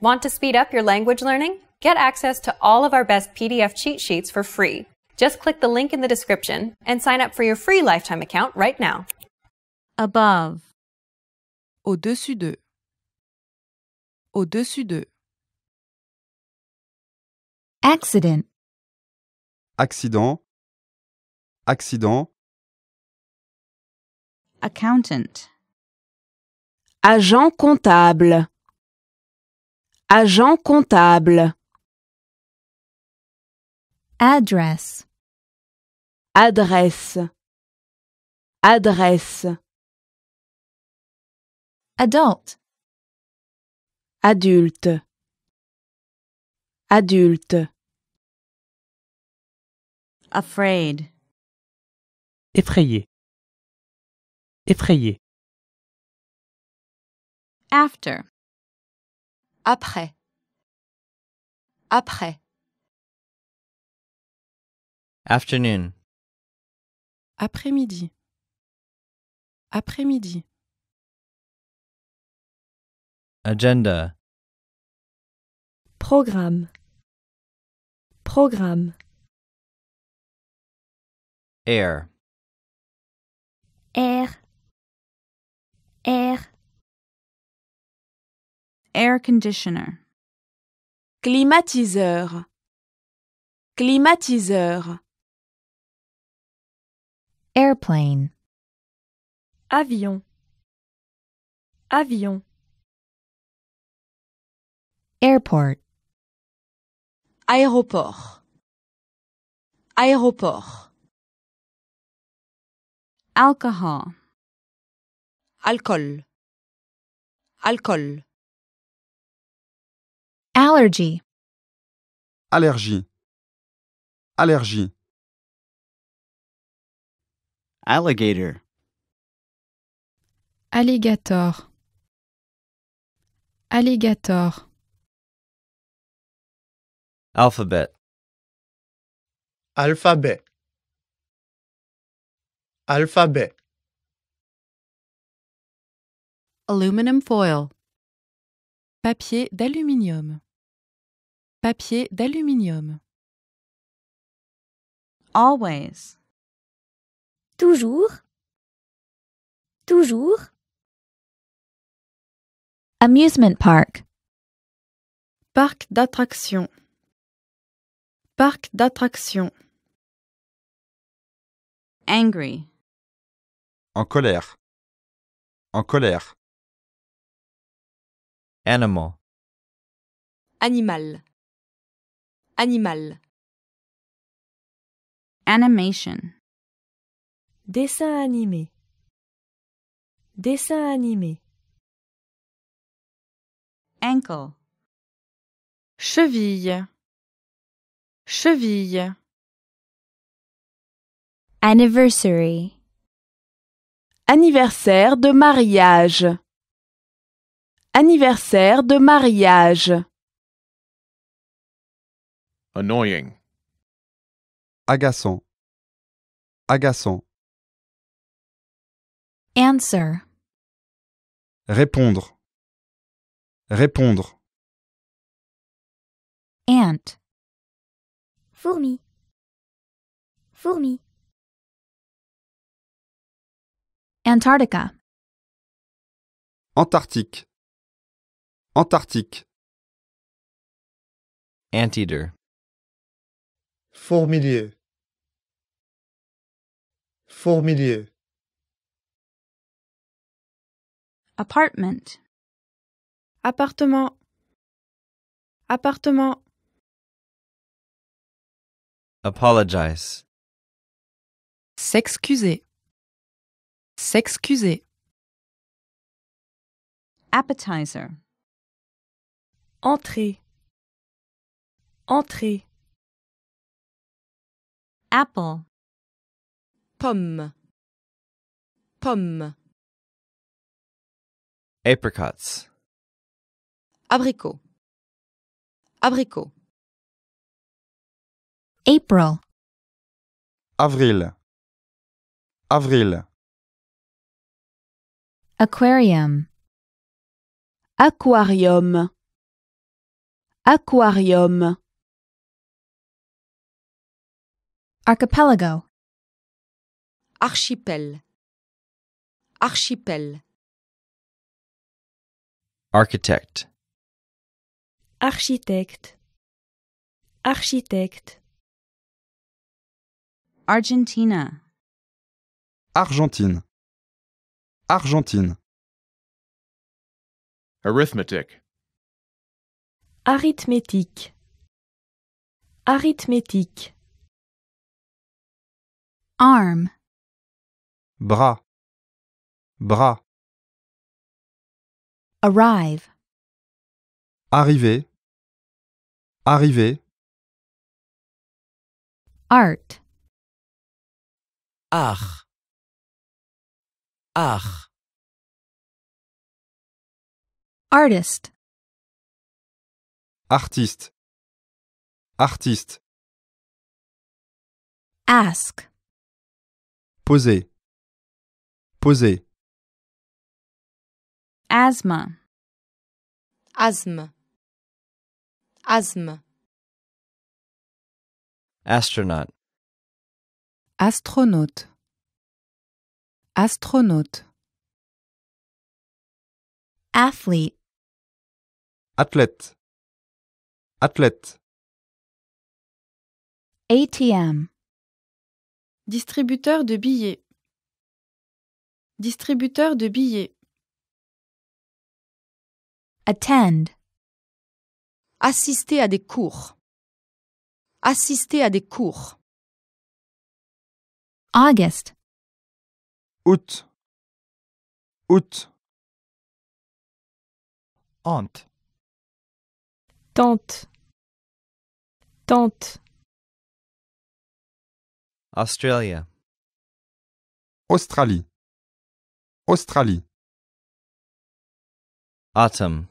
Want to speed up your language learning? Get access to all of our best PDF cheat sheets for free. Just click the link in the description and sign up for your free lifetime account right now. Above. Au-dessus de. Au-dessus de. Accident. Accident. Accident. Accountant. Agent comptable. Agent comptable. Adresse. Adresse. Adresse. Adulte. Adulte. Adulte. Afraid. Effrayé. Effrayé. After après, après. Afternoon. Après-midi. Après-midi. Agenda. Programme. Programme. Air. Air. Air. Air conditioner. Climatiseur. Climatiseur. Airplane. Avion. Avion. Airport. Aéroport. Aéroport. Alcohol. Alcool. Alcool. Allergy. Allergie. Allergie. Alligator. Alligator. Alligator. Alphabet. Alphabet. Alphabet. Aluminum foil. Papier d'aluminium. Papier d'aluminium. Always. Toujours. Toujours. Amusement park. Parc d'attraction Parc d'attraction Angry. En colère. En colère. Animal. Animal. Animal. Animation. Dessin animé. Dessin animé. Ankle. Cheville. Cheville. Anniversary. Anniversaire de mariage. Anniversaire de mariage. Annoying. Agaçant. Agaçant. Answer. Répondre. Répondre. Ant. Fourmi. Fourmi. Antarctica. Antarctique. Antarctique. Anteater. Fourmilier Fourmilier Appartement. Appartement Appartement Apologize S'excuser S'excuser Appetizer Entrée Entrée apple pomme pomme apricots abricot abricot April avril avril aquarium aquarium aquarium Archipelago. Archipel. Archipel. Architect. architect, architect, Argentina. Argentine. Argentine. Arithmetic. Arithmétique. Arithmétique. arm bras bras arrive arriver arriver art art art artist artiste artiste ask Poser. Poser. Asthme. Asthme. Asthme. Astronaut. Astronaute. Astronaute. Athlète. Athlète. Athlète. ATM. Distributeur de billets. Distributeur de billets. Attend. Assister à des cours. Assister à des cours. August. Août. Août. Aunt. Tante. Tante. Australia. Australie. Australie. Autumn.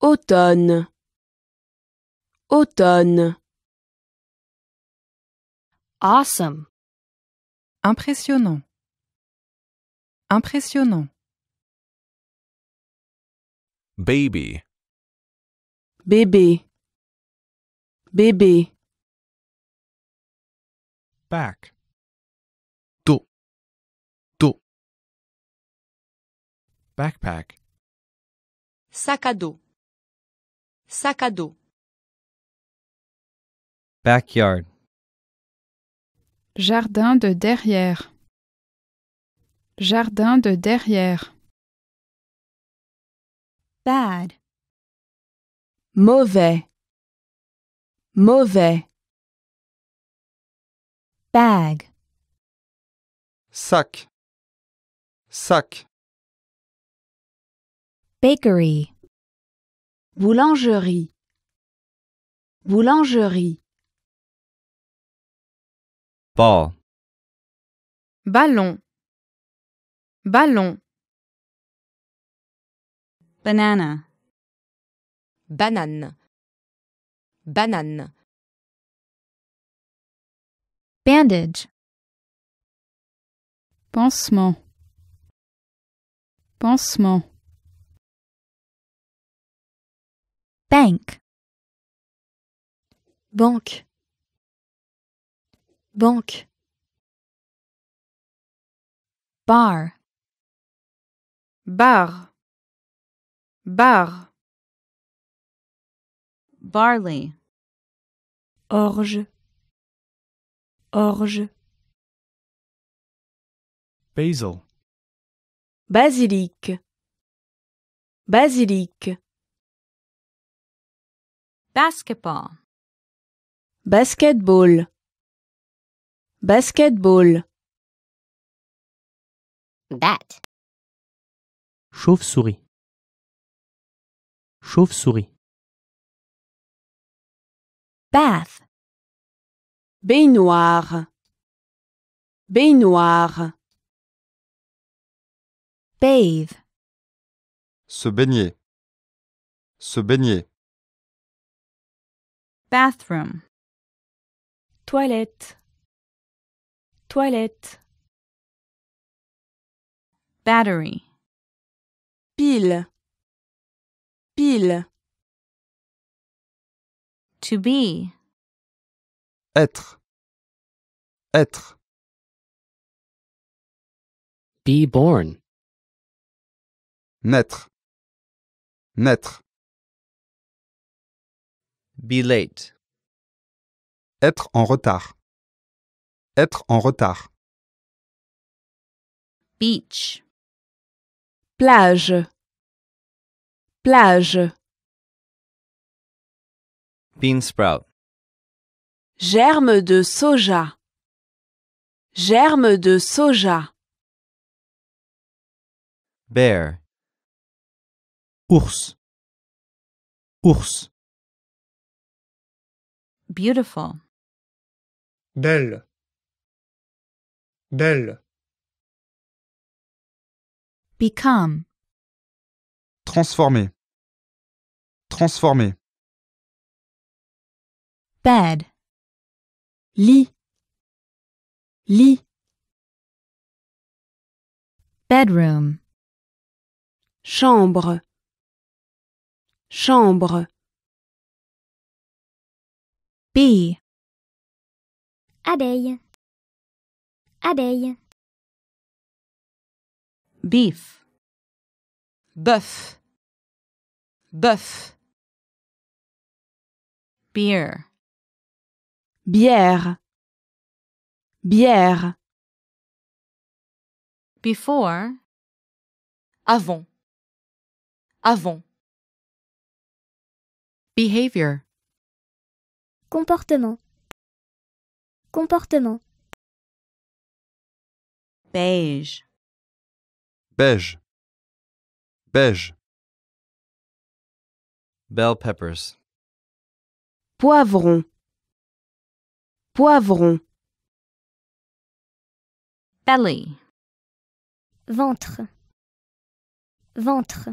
Automne. Automne. Awesome. Impressionnant. Impressionnant. Baby. Bébé. Bébé back. Backpack. Sac à dos. Sac à dos. Backyard. Jardin de derrière. Jardin de derrière. Bad. Mauvais. Mauvais bag sac sac bakery boulangerie boulangerie ball ballon ballon banana banane banane Bandage. Pansement. Pansement. Bank. Banque. Banque. Bar. Bar. Bar. Barley. Orge orge basil basilic basilic basketball basketball basketball bat chauve-souris chauve-souris bath baignoire baignoire bathe se baigner se baigner bathroom toilette toilette battery pile pile to be être être. Be born. Naître. Naître. Be late. Être en retard. Être en retard. Beach. Plage. Plage. Bean sprout. Germe de soja. Germe de soja. Bear. Ours. Ours. Beautiful. Belle. Belle. Become. Transformer. Transformer. Bed. Lit lit bedroom chambre chambre bee abeille abeille beef bœuf bœuf beer bière Bière. Before. Avant. Avant. Behavior. Comportement. Comportement. Beige. Beige. Beige. Bell peppers. Poivron. Poivron belly. Ventre. Ventre.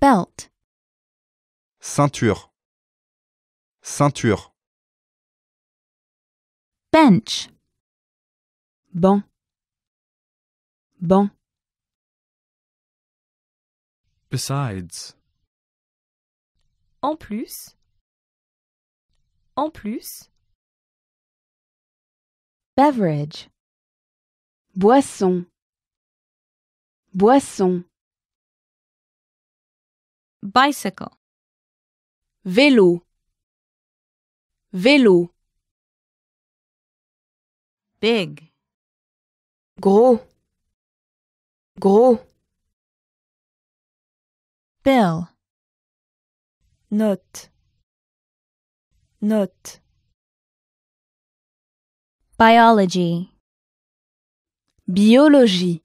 Belt. Ceinture. Ceinture. Bench. Banc. Banc. Besides. En plus. En plus. Beverage. Boisson. Boisson. Bicycle. Vélo. Vélo. Big. Gros. Gros. Bill. Note. Note. Biology. Biologie.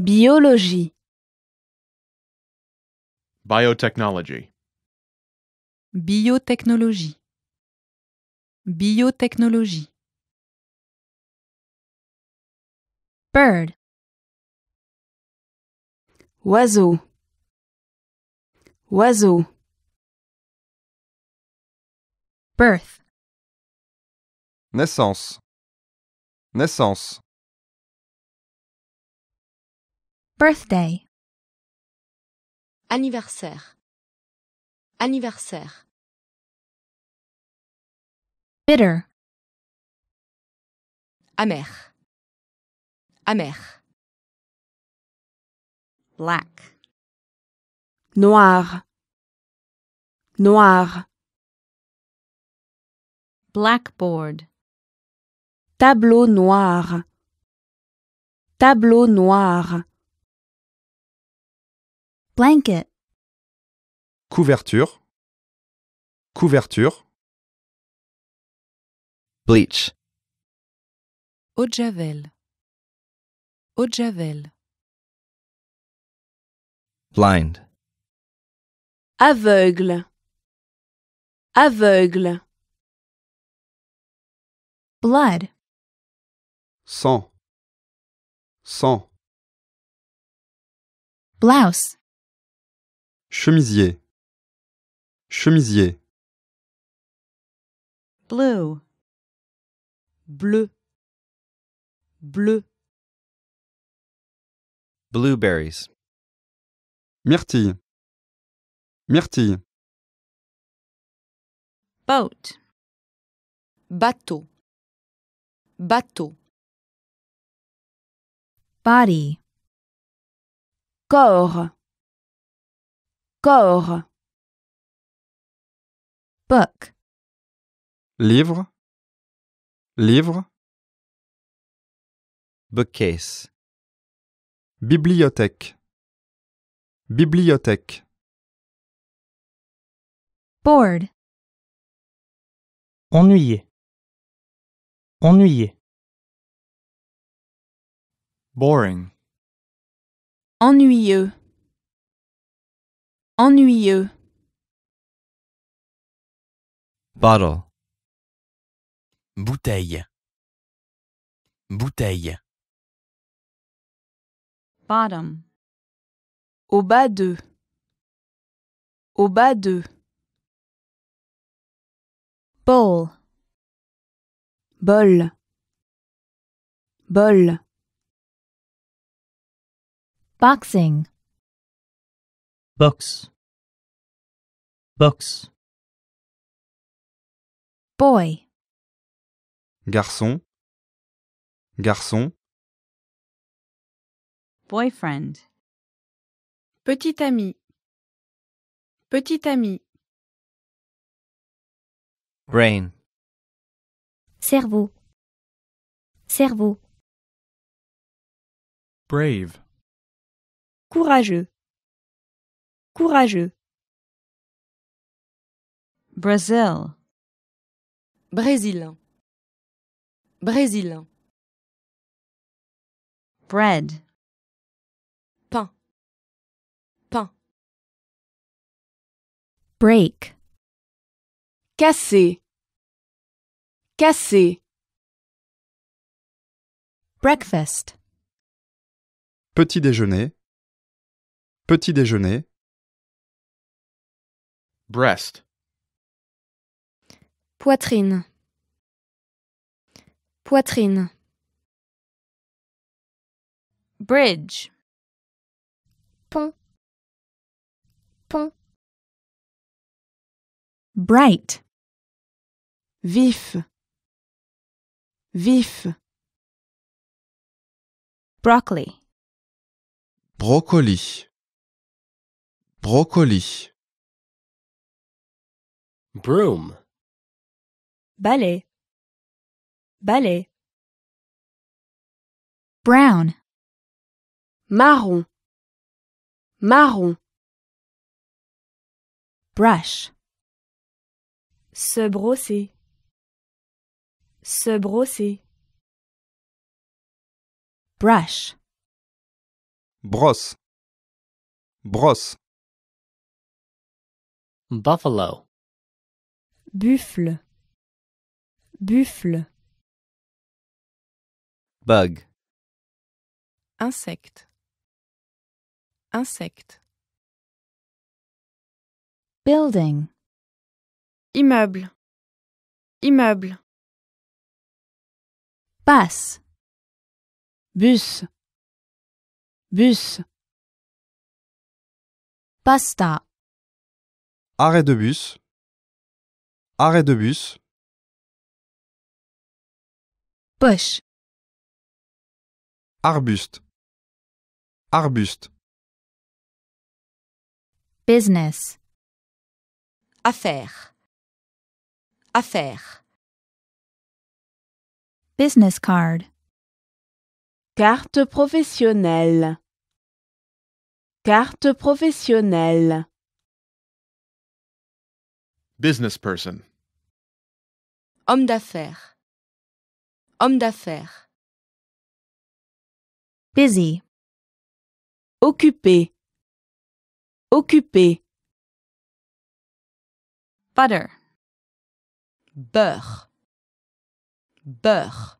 Biologie. Biotechnology. Biotechnologie. Biotechnologie. Bird. Oiseau. Oiseau. Birth. Naissance. Naissance. Birthday. Anniversaire. Anniversaire. Bitter. Amer. Amer. Black. Noir. Noir. Blackboard. Tableau noir. Tableau noir. Blanket. Couverture. Couverture. Bleach. Eau de javel. Eau javel. Blind. Aveugle. Aveugle. Blood cent, cent. Blouse. Chemisier, chemisier. Blue. Bleu. Bleu. Blueberries. Myrtille. Myrtille. Boat. Bateau. Bateau body corps corps book livre livre bookcase bibliothèque bibliothèque board ennuyé ennuyé Boring. Ennuyeux. Ennuyeux. Bottle. Bouteille. Bouteille. Bottom. Au bas de. Au bas de. Bowl. Bol. Bol. Boxing. Box. Box. Boy. Garçon. Garçon. Boyfriend. Petit ami. Petit ami. Brain. Cerveau. Cerveau. Brave courageux courageux Brazil Brésil Brésil bread pain pain break casser casser breakfast petit déjeuner Petit déjeuner. Breast. Poitrine. Poitrine. Bridge. Pont. Pont. Bright. Vif. Vif. Broccoli. Brocoli. Brocoli. Broom. Ballet. Balai. Brown. Marron. Marron. Brush. Se brosser. Se brosser. Brush. Brosse. Brosse. Buffalo. Buffle. Buffle. Bug. Insecte. Insecte. Building. Immeuble. Immeuble. Passe. Bus. Bus. Pasta. Arrêt de bus. Arrêt de bus. Poche. Arbuste. Arbuste. Business. affaire, affaire, Business card. Carte professionnelle. Carte professionnelle. Business person. Homme d'affaires. Homme d'affaires. Busy. Occupé. Occupé. Butter. Beurre. Beurre.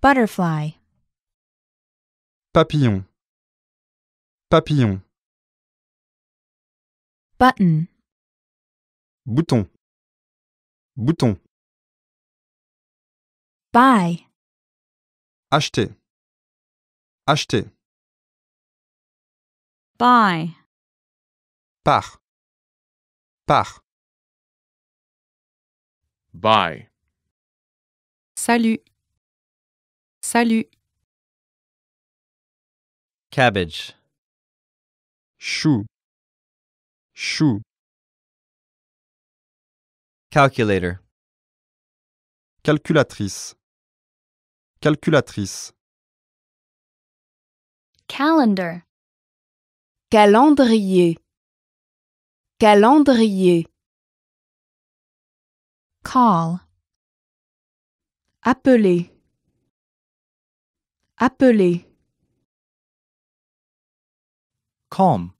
Butterfly. Papillon. Papillon. Button. Bouton. Bouton. Buy. Acheter. Acheter. Buy. Par. Par. Bye. Salut. Salut. Cabbage. Chou. Chou. Calculator. Calculatrice. Calculatrice. Calendar. Calendrier. Calendrier. Call. Appeler. Appeler. Calm.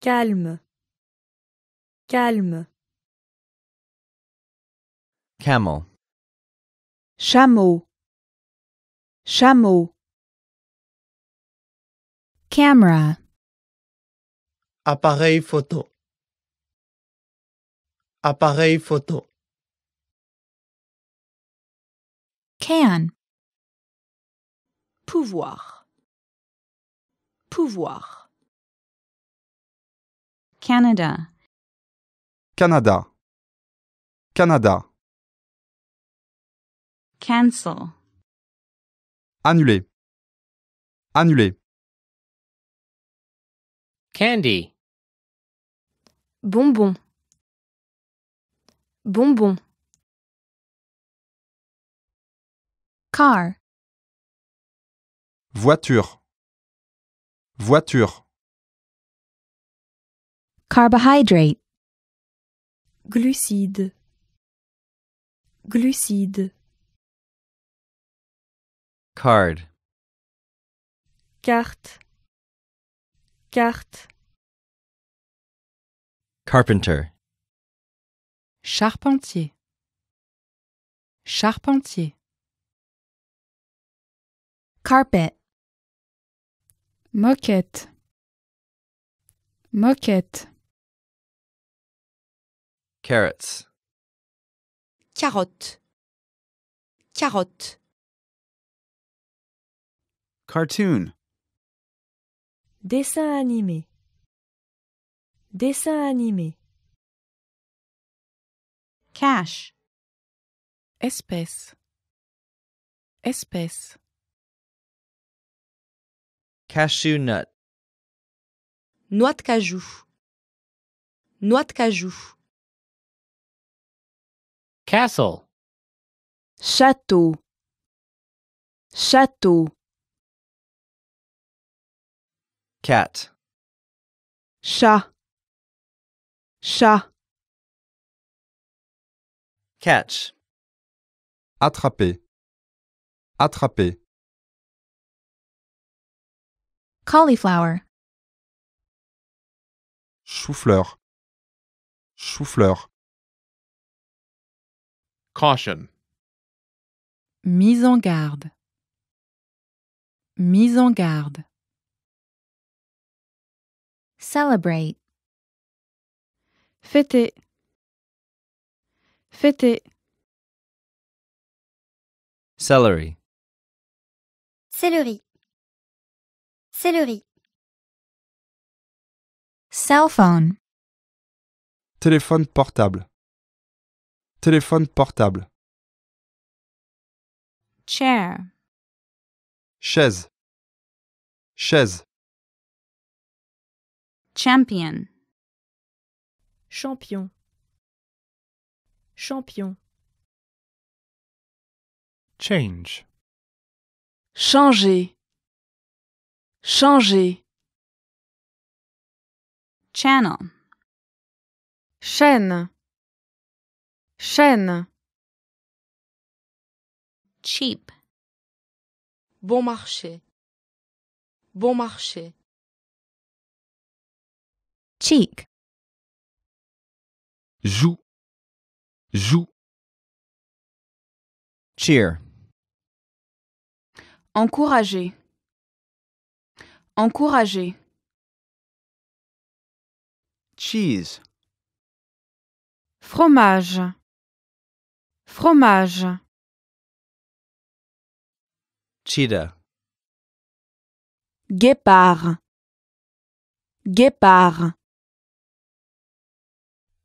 Calme. Calme. Camel. Chameau. Chameau. Camera. Appareil photo. Appareil photo. Can. Pouvoir. Pouvoir. Canada. Canada. Canada. Cancel. Annuler. Annuler. Candy. Bonbon. Bonbon. Car. Voiture. Voiture. Carbohydrate. Glucide. Glucide. Card. Carte. Carte. Carpenter. Charpentier. Charpentier. Carpet. Moquette. Moquette. Carrots. Carotte. Carotte. Cartoon. Dessin animé. Dessin animé. Cache. Espèce. Espèce. Cashew nut. Noix de cajou. Noix de cajou. Castle. Château. Château. Cat. Chat. Chat. Catch. Attraper. Attraper. Cauliflower. Chou-fleur. Chou-fleur. Caution. Mise en garde. Mise en garde. Celebrate. Fêter. Fêter. Celery. Céleri. Céleri. Cell Téléphone portable. Téléphone portable. Chair. Chaise. Chaise. Champion. Champion. Champion. Change. Changer. Changer. Channel. Chaîne. Chaîne. Cheap. Bon marché. Bon marché cheek joue joue cheer encourager encourager cheese fromage fromage cheetah guépard guépard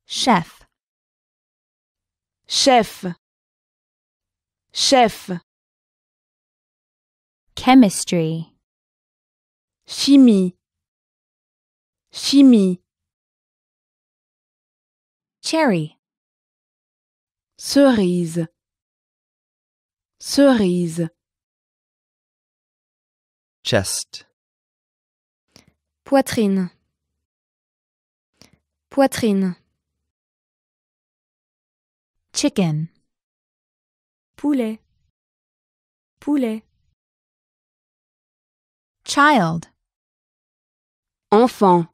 chef chef chef chemistry chimie chimie cherry cerise cerise chest poitrine poitrine chicken poulet poulet child enfant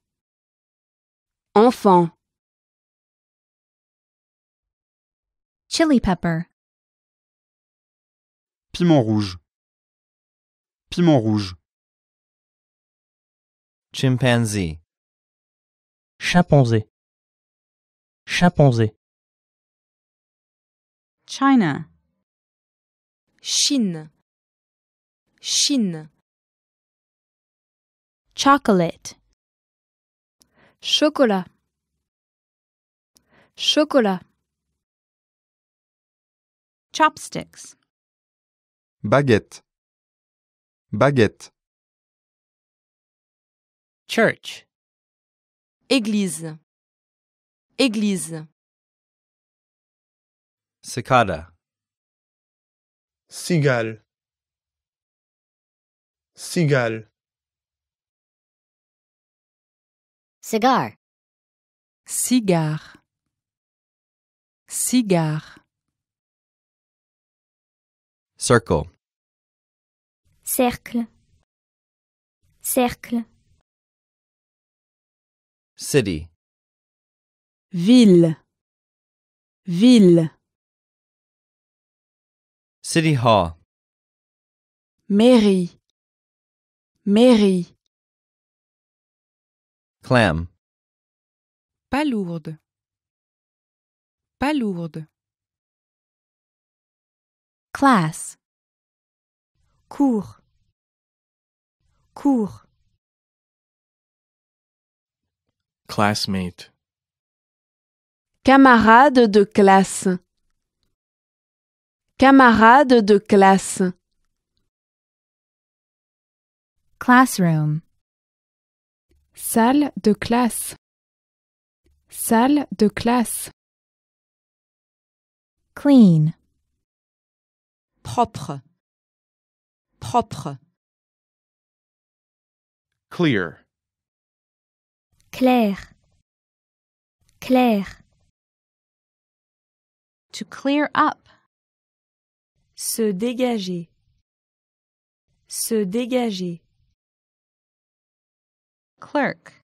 enfant chili pepper piment rouge piment rouge chimpanzee chimpanzé chimpanzé China. Chine. Chine. Chocolate. Chocolat. Chocolat. Chopsticks. Baguette. Baguette. Church. Église. Église. Cicada. Cigale. Cigale. Cigar. Cigar. Cigar. Circle. Cercle. Cercle. City. Ville. Ville. City Hall. Mairie. Mairie. Clam. Palourde. Palourde. Class. Cours. Cours. Classmate. Camarade de classe. Camarade de classe. Classroom. Salle de classe. Salle de classe. Clean. Propre. Propre. Clear. Clair. Clair. To clear up. Se dégager. Se dégager. Clerk.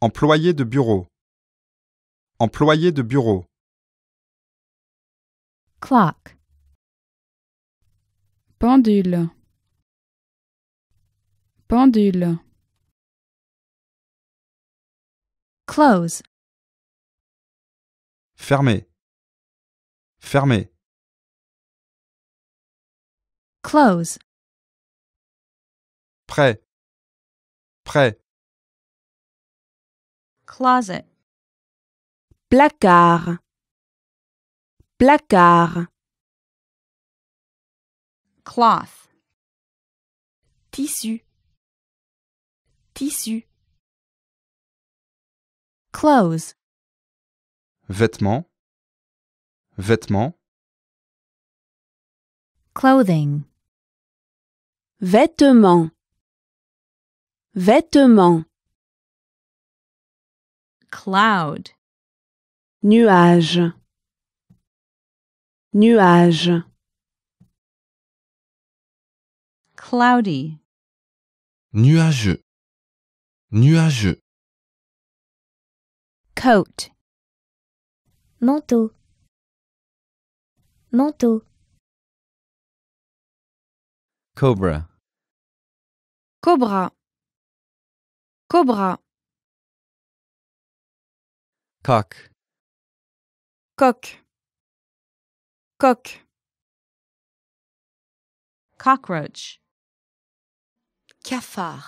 Employé de bureau. Employé de bureau. Clock. Pendule. Pendule. Close. Fermé. Fermé. Close. Prêt. Prêt. Closet. Placard. Placard. Cloth. Tissu. Tissu. Clothes. Vêtements. Vêtements. Clothing. Vêtements. Vêtements. Cloud. Nuage. Nuage. Cloudy. Nuageux. Nuageux. Coat. Manteau. Manteau. Cobra. Cobra. Cobra. Coq. Coq. Coq. Cockroach. Cafard.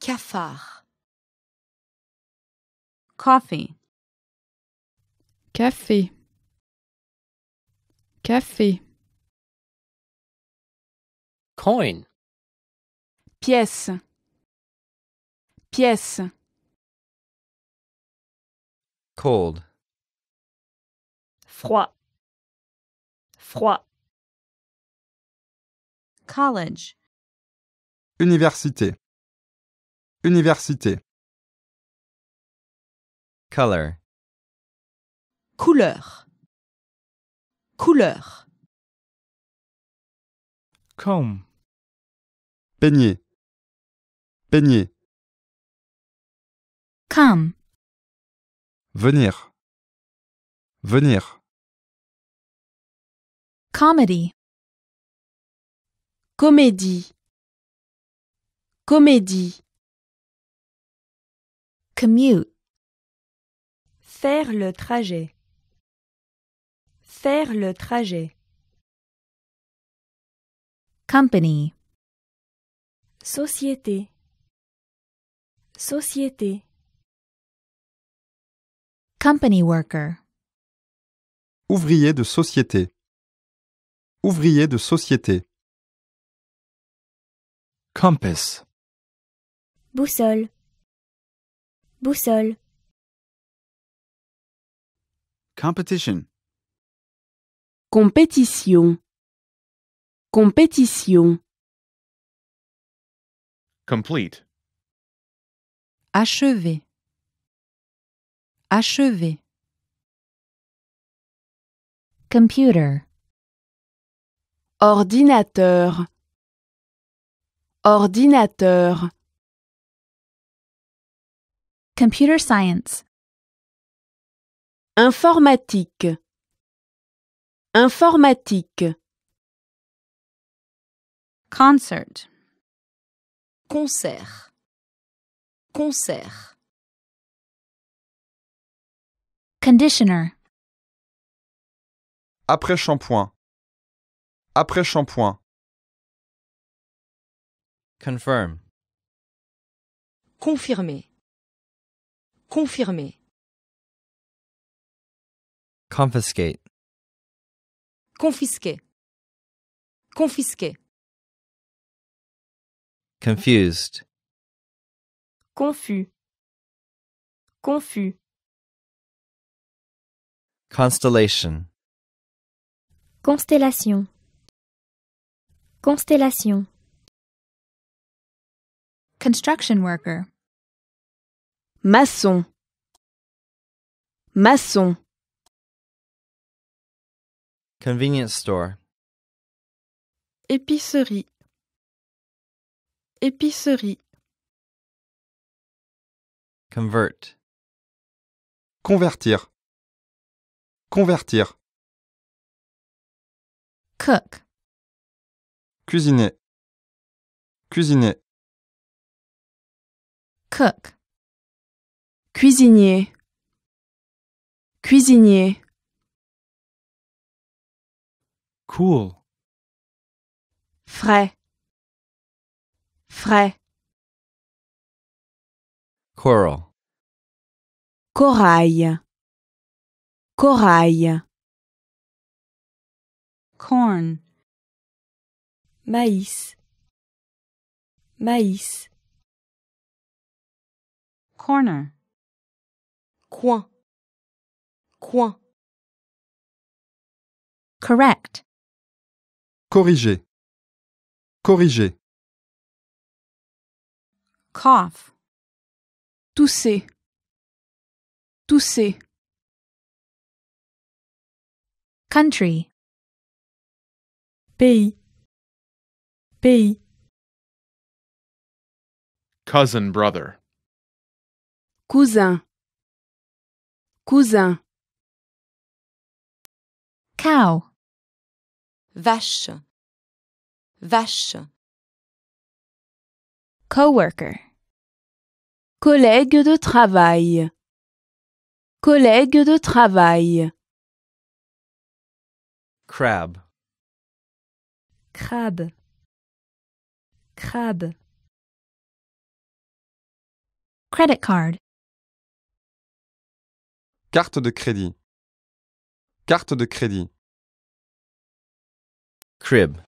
Cafard. Coffee. Café. Café. Coin pièce pièce cold froid froid college université université color couleur couleur comb peigner Come. Venir. Venir. Comedy. Comédie. Comédie. Commute. Faire le trajet. Faire le trajet. Company. Société. Société. Company worker. Ouvrier de société. Ouvrier de société. Compass. Boussole. Boussole. Competition. Compétition. Compétition. Complete. Achever. Achever. Computer. Ordinateur. Ordinateur. Computer science. Informatique. Informatique. Concert. Concert. Concert. Conditioner. Après shampoing. Après shampoing. Confirm. Confirmer. Confirmer. Confiscate. Confisquer. Confisquer. Confused confus confus constellation constellation constellation construction worker maçon maçon convenience store épicerie épicerie Convert. Convertir. Convertir. Cook. Cuisiner. Cuisiner. Cook. Cuisinier. Cuisinier. Cool. Frais. Frais. Coral. Corail. Corail. Corn. Maïs. Maïs. Corner. Coin. Coin. Correct. Corriger. Corriger. Cough. Tousser. Tousser. Country. Pays. Pays. Cousin brother. Cousin. Cousin. Cow. Vache. Vache. Coworker. Collègue de travail. Collègue de travail. Crab. Crab. Crab. Credit card. Carte de crédit. Carte de crédit. Crib.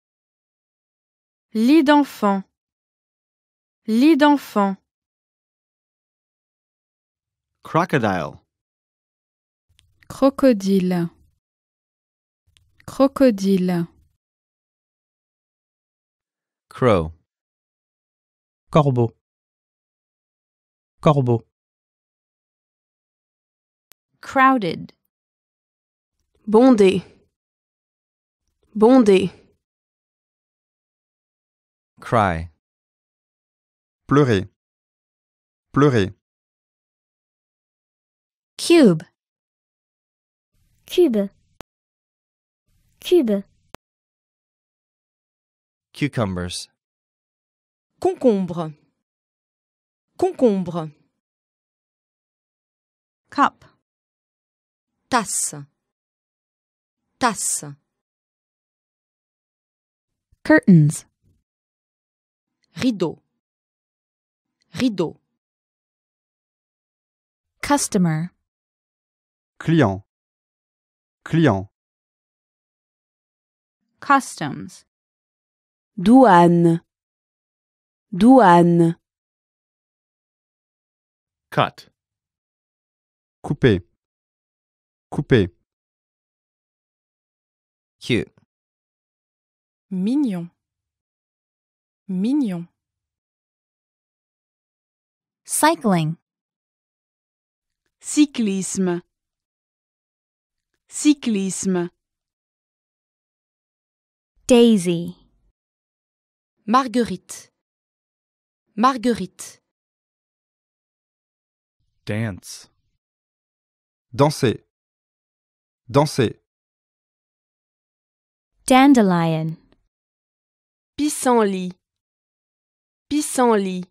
Lit d'enfant. Lit d'enfant. Crocodile. Crocodile. Crocodile. Crow. Corbeau. Corbeau. Crowded. Bondé. Bondé. Cry. Pleurer. Pleurer. Cube. Cube. Cube. Cucumbers. Concombre. Concombre. Cup. Tasse. Tasse. Curtains. Rideau. Rideau. Customer. client client customs douane douane cut couper couper cute mignon mignon cycling cyclisme Cyclisme. Daisy. Marguerite. Marguerite. Dance. Danser. Danser. Dandelion. Pissenlit. Pissenlit.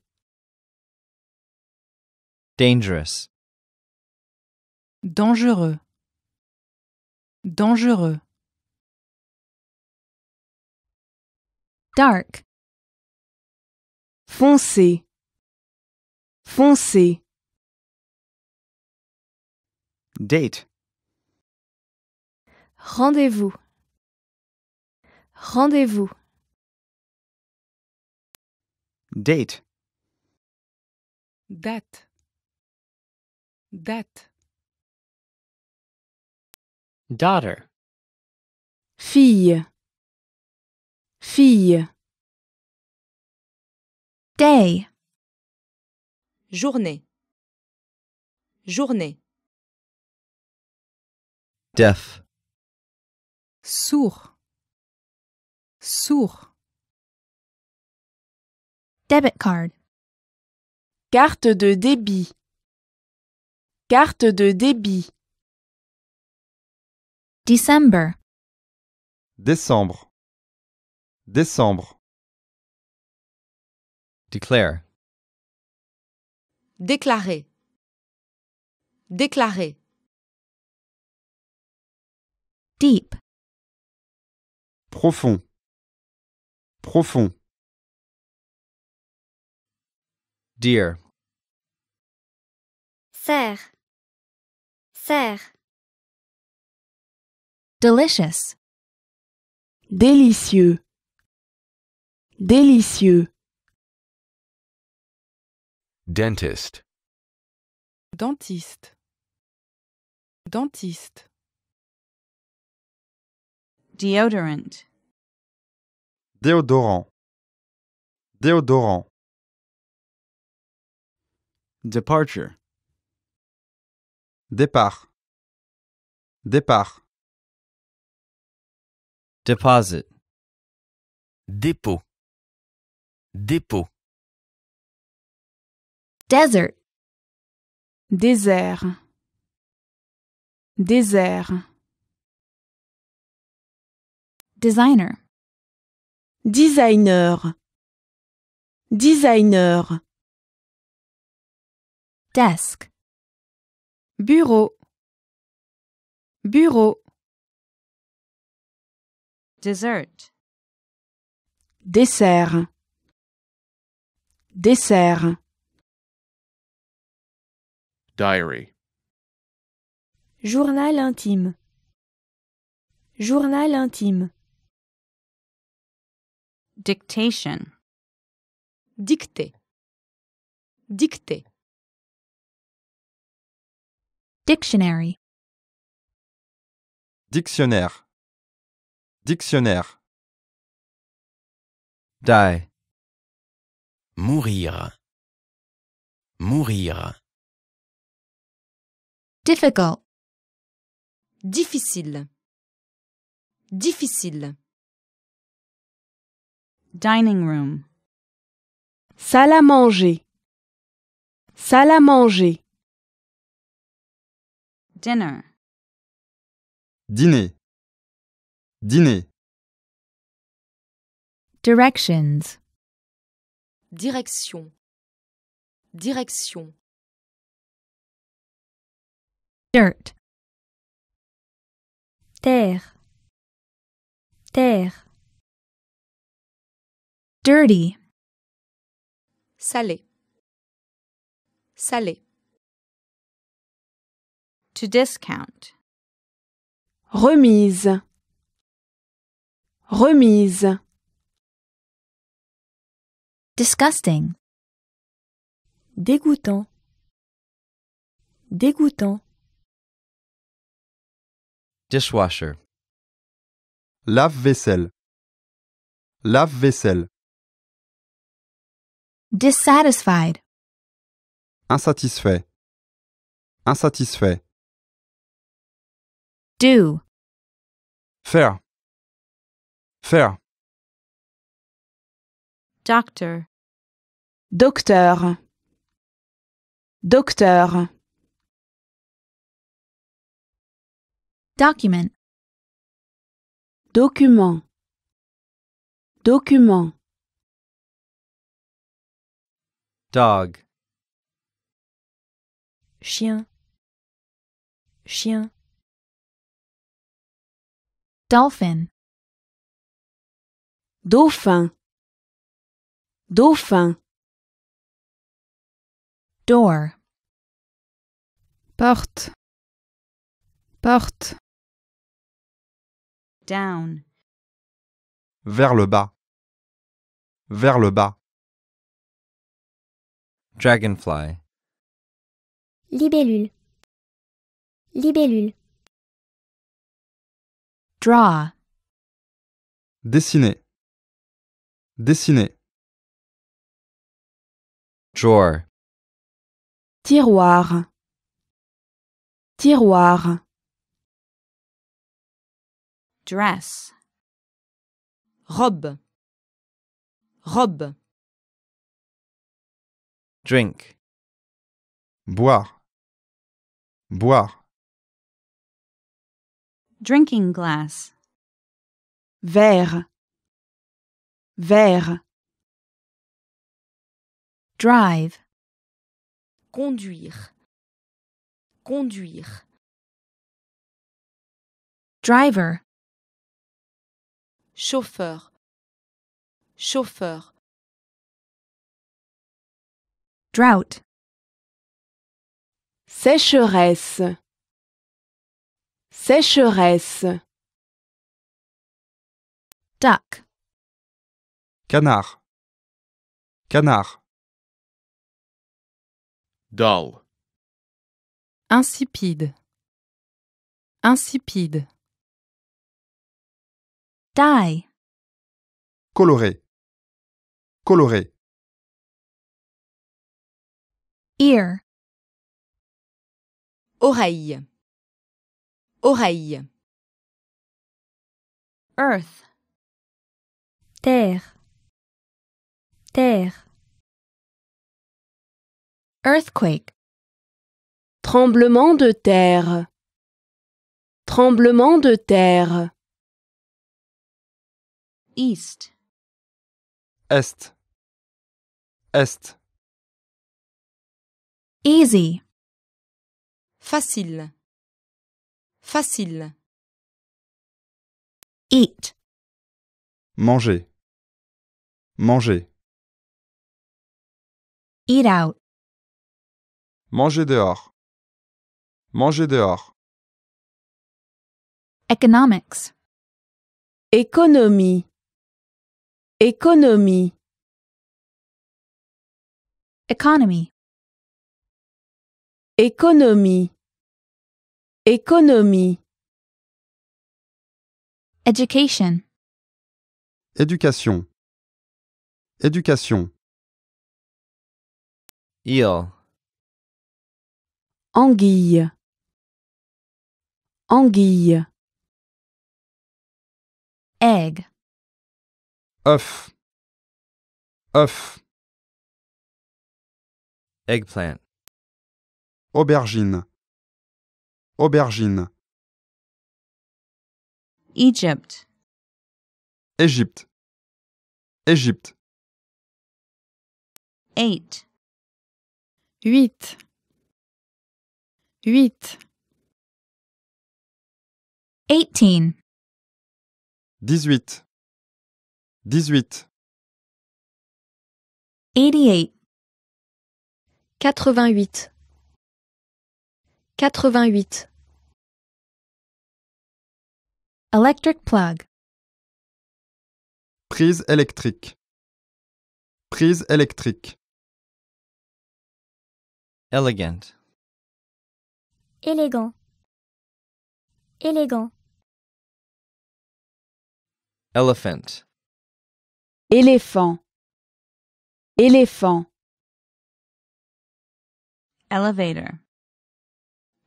Dangerous. Dangereux dangereux dark foncé foncé date rendez-vous rendez-vous date date date Daughter. Fille. Fille. Day. Journée. Journée. Deaf. Sourd. Sourd. Debit card. Carte de débit. Carte de débit. December. Décembre. Décembre. Declare. Déclarer. Déclarer. Deep. Profond. Profond. Dear. Faire. Faire. Delicious. Délicieux. Délicieux. Dentist. Dentiste. Dentiste. Deodorant. Déodorant. Déodorant. Departure. Départ. Départ. Deposit. Dépôt. Dépôt. Desert. Désert. Désert. Designer. Designer. Designer. Desk. Bureau. Bureau. Dessert. Dessert. Dessert. Diary. Journal intime. Journal intime. Dictation. Dicté. Dicté. Dictionary. Dictionnaire. Dictionnaire. Die. Mourir. Mourir. Difficult. Difficile. Difficile. Dining room. Salle à manger. Salle à manger. Dinner. Dîner. Dîner. Directions. Direction. Direction. Dirt. Terre. Terre. Dirty. Salé. Salé. To discount. Remise remise. Disgusting. Dégoûtant. Dégoûtant. Dishwasher. Lave-vaisselle. Lave-vaisselle. Dissatisfied. Insatisfait. Insatisfait. Do. Faire. Faire. Doctor. Docteur. Docteur. Document. Document. Document. Dog. Chien. Chien. Dolphin. Dauphin. Dauphin. Door. Porte. Porte. Down. Vers le bas. Vers le bas. Dragonfly. Libellule. Libellule. Draw. Dessiner. Dessiner. Drawer. Tiroir. Tiroir. Dress. Robe. Robe. Drink. Boire. Boire. Drinking glass. Verre vers, Drive. Conduire. Conduire. Driver. Chauffeur. Chauffeur. Drought. Sécheresse. Sécheresse. Duck. Canard. Canard. Dull. Insipide. Insipide. Die. Coloré. Coloré. Ear. Oreille. Oreille. Earth. Terre. Earthquake. Tremblement de terre. Tremblement de terre. East. Est. Est. Easy. Facile. Facile. Eat. Manger. Manger. Manger dehors. Manger dehors. Economics. Économie. Économie. Economy. Économie. Économie. Education. Éducation. Éducation. Eel. Anguille. Anguille. Egg. œuf œuf eggplant aubergine aubergine Egypt Égypte Égypte Eight huit, huit. Eighteen. Dix-huit, dix-huit. Eighty-eight. Quatre-vingt-huit. Quatre-vingt-huit. Electric plug. Prise électrique. Prise électrique. Elegant. Élégant. Élégant. Elephant. Éléphant. Éléphant. Elevator.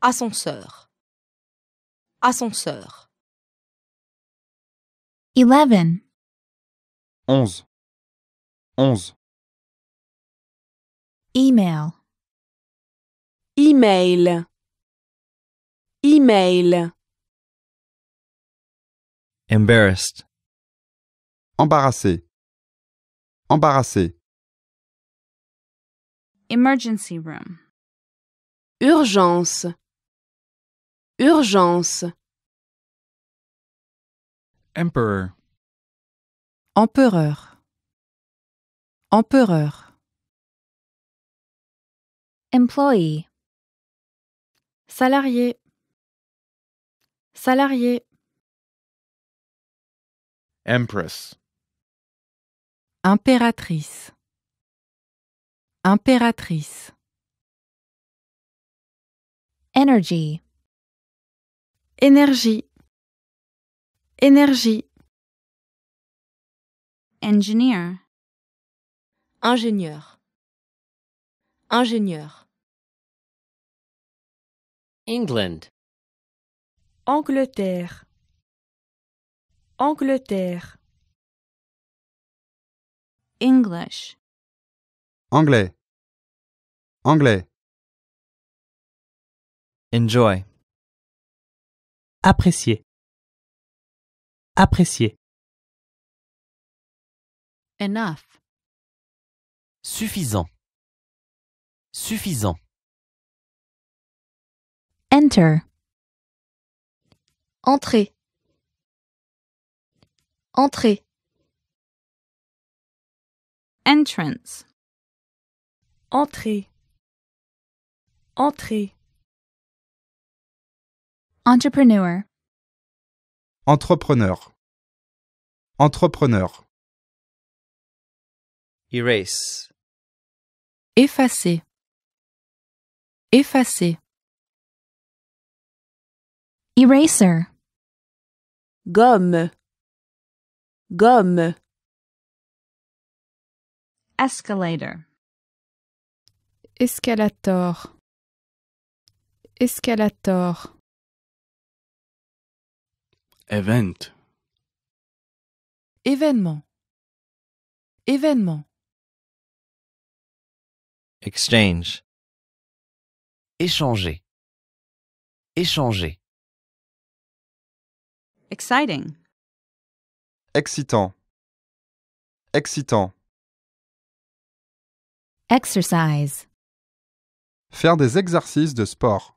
Ascenseur. Ascenseur. Eleven. Onze. Onze. Email. Email. Email. Embarrassed. Embarrassé. Embarrassé. Emergency room. Urgence. Urgence. Emperor. Empereur. Empereur. Employee. Salarié. Salarié. Empress. Impératrice. Impératrice. Energy. Énergie. Énergie. Engineer. Ingénieur. Ingénieur. England. Angleterre. Angleterre. English. Anglais. Anglais. Enjoy. Apprécier. Apprécier. Enough. Suffisant. Suffisant. Enter. Entrer. Entrer. Entrance. Entrer. Entrer. Entrepreneur. Entrepreneur. Entrepreneur. Erase. Effacer. Effacer. Eraser. Gomme. Gomme. Escalator. Escalator. Escalator. Event. Événement. Événement. Exchange. Échanger. Échanger. Exciting. Excitant. Excitant. Exercise. Faire des exercices de sport.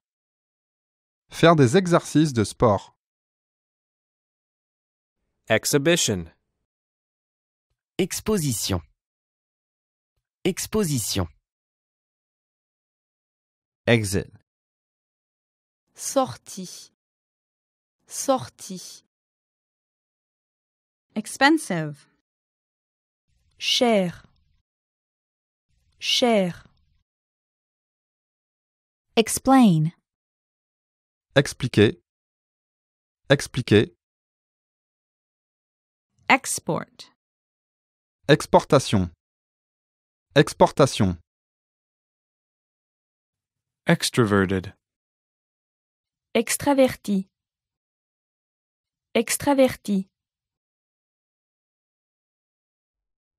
Faire des exercices de sport. Exhibition. Exposition. Exposition. Exit. Sortie. Sortie. Expensive. Cher. Cher. Explain. Expliquer. Expliquer. Export. Exportation. Exportation. Extroverted. Extraverti. Extraverti.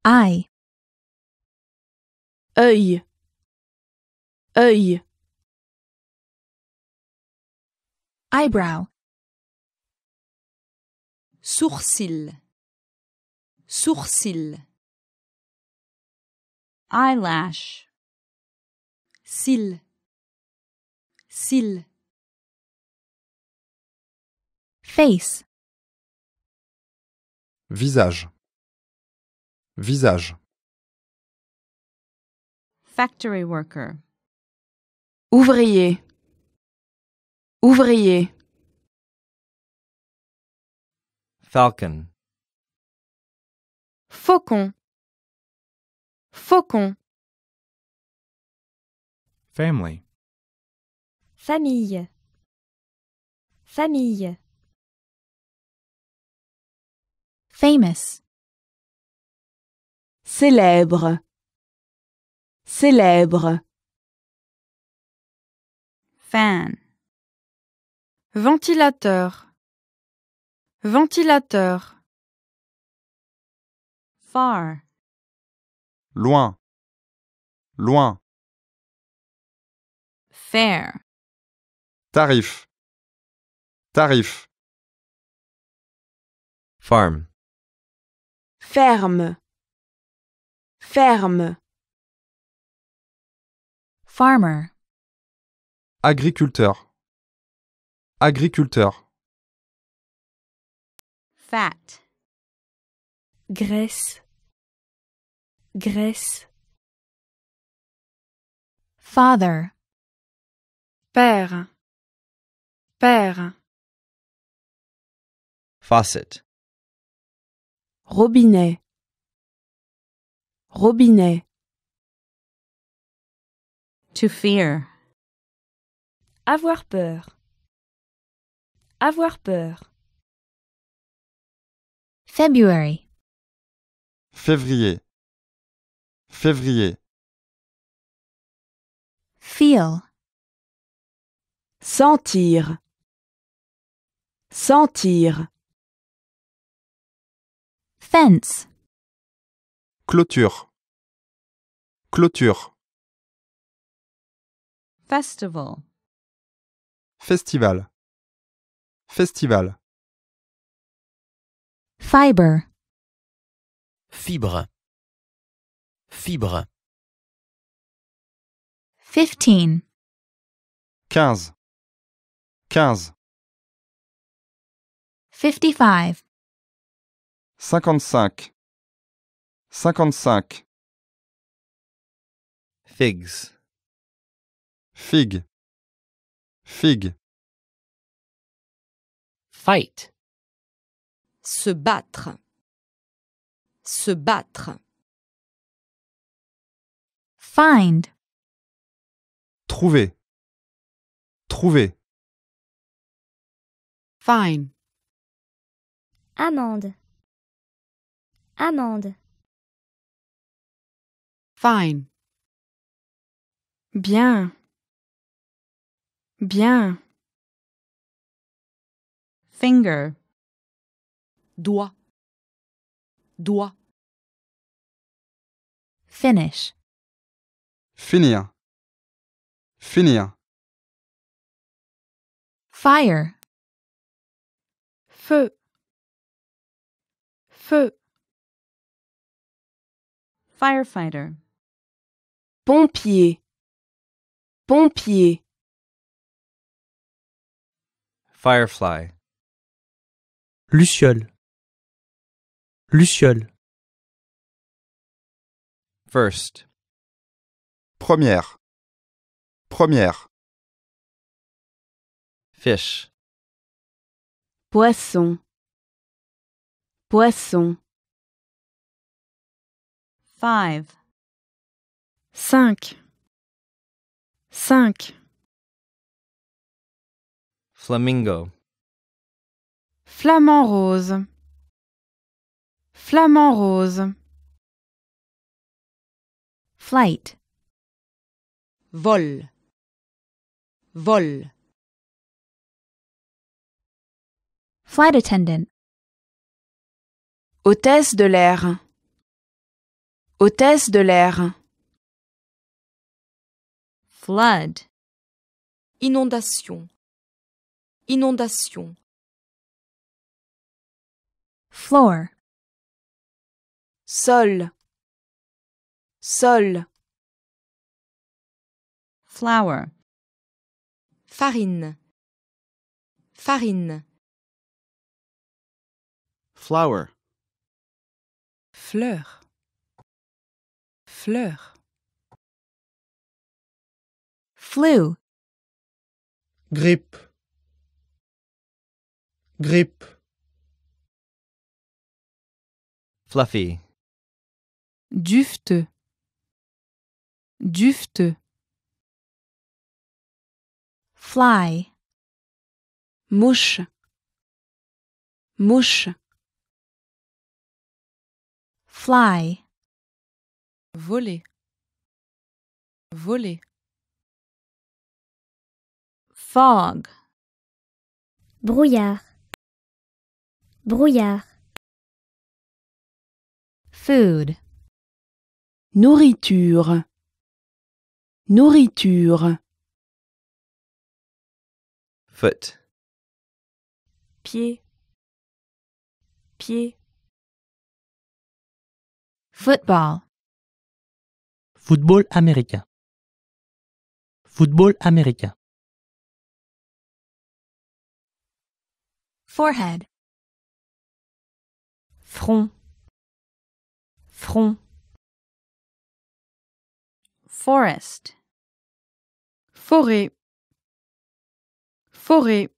Eye. Oeil. Oeil. Eyebrow. Sourcil. Sourcil. Eyelash. Cil. Cil. Face. Visage. Visage. Factory worker. Ouvrier. Ouvrier. Falcon. Faucon. Faucon. Family. Famille. Famille. Famous. Célèbre. Célèbre. Fan. Ventilateur. Ventilateur. Far. Loin. Loin. Fair. Tarif. Tarif. Farm. Ferme. Ferme. Farmer. Agriculteur. Agriculteur. Fat. Graisse. Graisse. Father. Père. Père. Faucet robinet robinet to fear avoir peur avoir peur February février février feel sentir sentir fence clôture clôture festival festival festival fiber fibre fibre 15 15 15 55 Cinquante-cinq. Cinquante-cinq. Figs. Fig. Fig. Fight. Se battre. Se battre. Find. Trouver. Trouver. Fine. Amende. Amande. Fine. Bien. Bien. Finger. Doigt. Doigt. Finish. Finir. Finir. Fire. Feu. Feu. Firefighter. Pompier. Pompier. Firefly. Luciole. Luciole. First. Première. Première. Fish. Poisson. Poisson. Cinq. Cinq. Flamingo. Flamant rose. Flamant rose. Flight. Vol. Vol. Flight attendant. Hôtesse de l'air. Hôtesse de l'air. Flood. Inondation. Inondation. Floor. Sol. Sol. Flower. Farine. Farine. Flower. Fleur fleur. Flu. Grippe. Grippe. Fluffy. Dufte. Dufte. Fly. Mouche. Mouche. Fly voler voler fog brouillard brouillard food nourriture nourriture foot pied pied football Football américain. Football américain. Forehead. Front. Front. Forest. Forêt. Forêt.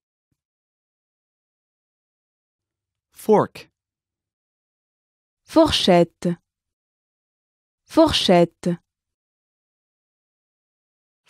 Fork. Fourchette. Fourchette.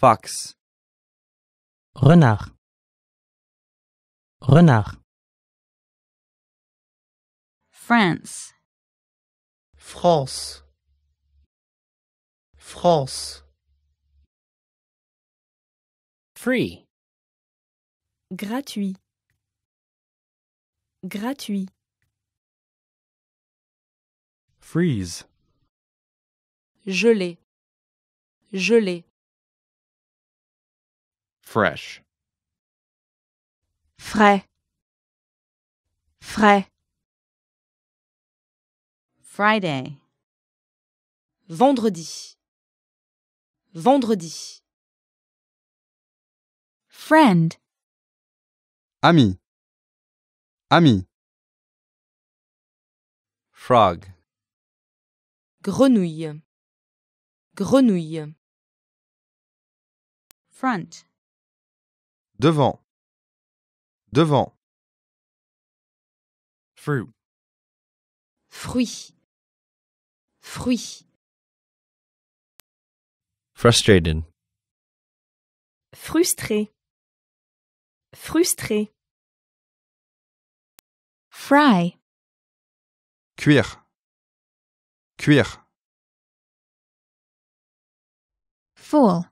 Fox. Renard. Renard. France. France. France. Free. Gratuit. Gratuit. Freeze. Gelé. Gelé. Fresh. Frais. Frais. Friday. Vendredi. Vendredi. Friend. Ami. Ami. Frog. Grenouille. Grenouille. Front devant, devant. Fruit, fruit, fruit. Frustrated, frustré, frustré. Fry, cuire, cuire. full,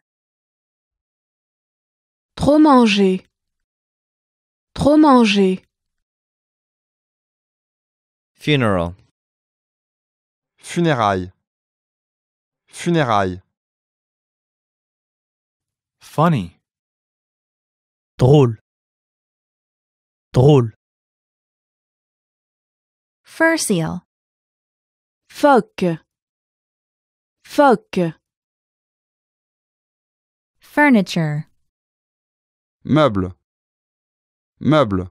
Trop manger. Trop manger. Funeral. Funérailles. Funérailles. Funny. Drôle. Drôle. Furseal seal. Foc. Furniture. Meuble. Meuble.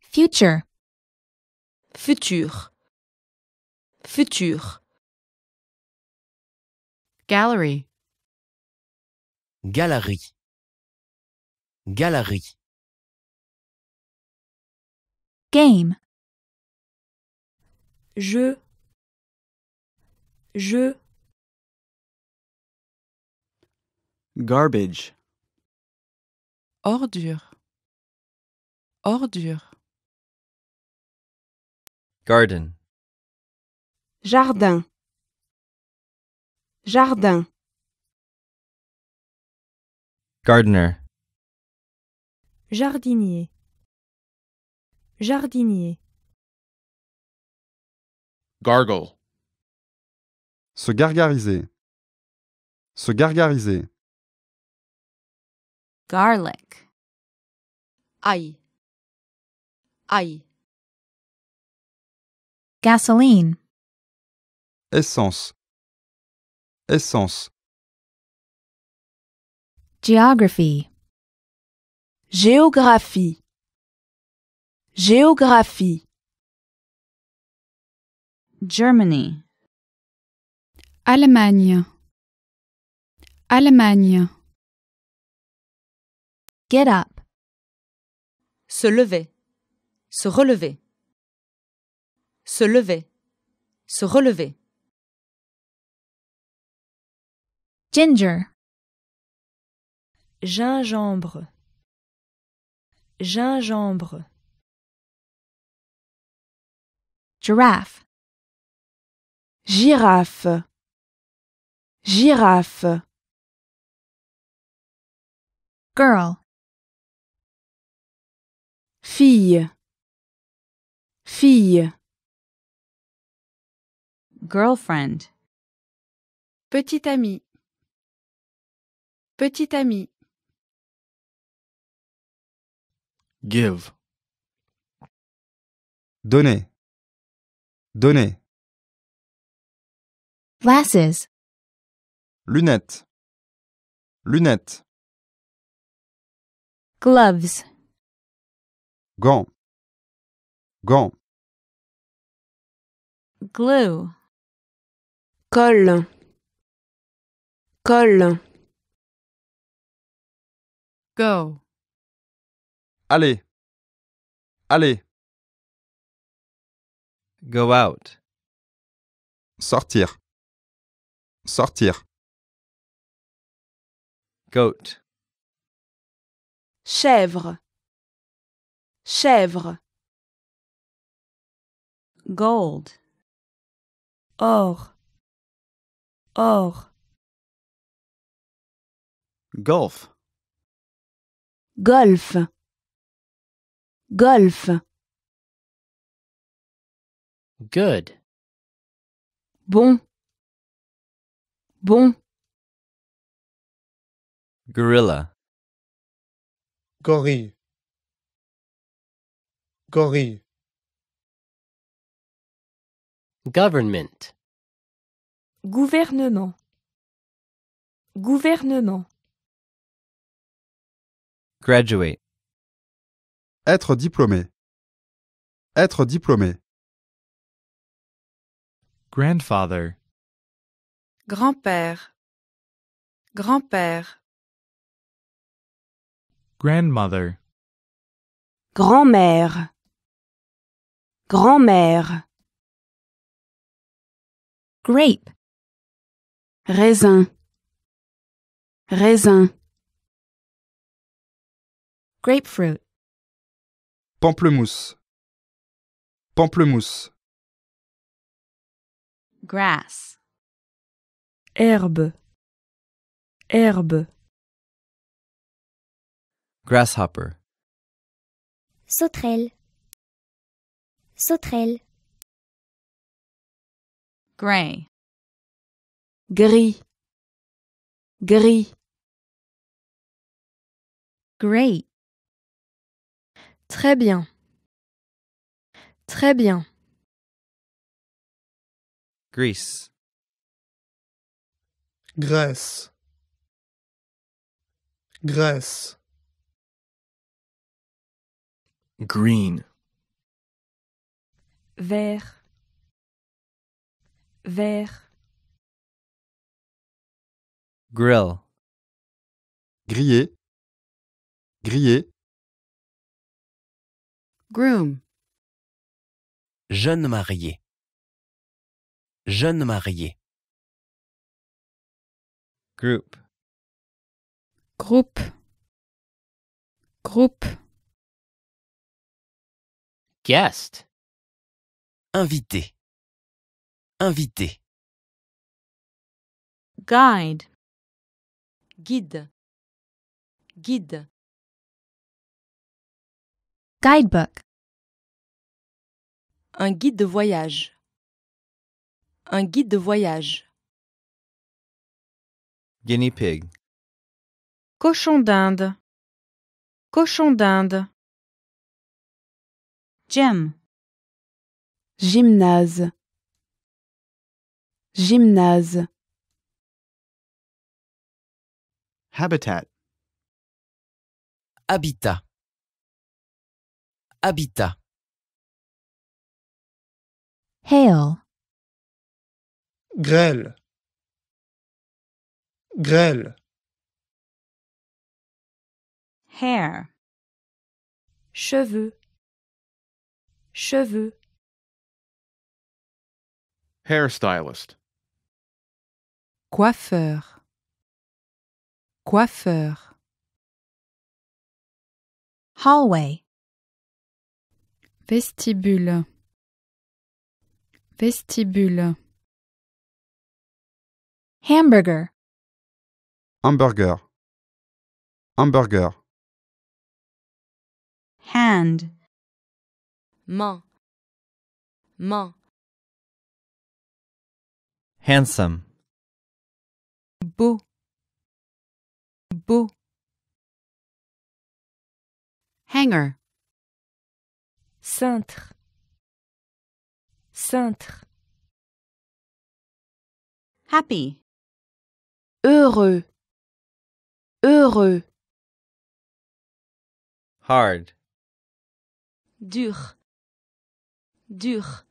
Future. Futur. Futur. Galerie, Galerie. Galerie. Game. Jeu. Jeu. Garbage. Ordure. Ordure. Garden. Jardin. Jardin. Gardener. Jardinier. Jardinier. Gargle. Se gargariser. Se gargariser garlic. Ail. Gasoline. Essence. Essence. Geography. Géographie. Géographie. Germany. Allemagne. Allemagne. Get up. Se lever. Se relever. Se lever. Se relever. Ginger. Gingembre. Gingembre. Giraffe. Girafe. Girafe. Girl. Fille. Fille. Girlfriend. Petite amie. petit amie. Give. Donner. Donner. Glasses. Lunettes. Lunettes. Gloves gant gant glue colle colle go allez allez go out sortir sortir goat chèvre chèvre gold or or golf golf golf good bon bon gorilla gorille Gorille. Government. Gouvernement. Gouvernement. Graduate. Être diplômé. Être diplômé. Grandfather. Grand-père. Grand-père. Grandmother. Grand-mère. Grand-mère. Grape. Raisin. Raisin. Grapefruit. Pamplemousse. Pamplemousse. Grass. Herbe. Herbe. Grasshopper. Sauterelle. Sauterelle. Gray. Gris. Gris. Great. Très bien. Très bien. Greece. Grèce. Grèce. Green vert vert grill griller griller groom jeune marié jeune marié group groupe groupe guest Invité. Invité. Guide. Guide. Guide. Guidebook. Un guide de voyage. Un guide de voyage. Guinea pig. Cochon d'Inde. Cochon d'Inde. Gem gymnase gymnase habitat habitat habitat hail grêle grêle hair cheveux cheveux Hairstylist. Coiffeur. Coiffeur. Hallway. Vestibule. Vestibule. Hamburger. Hamburger. Hamburger. Hand. Main. Main handsome beau beau hanger cintre cintre happy heureux heureux hard dur dur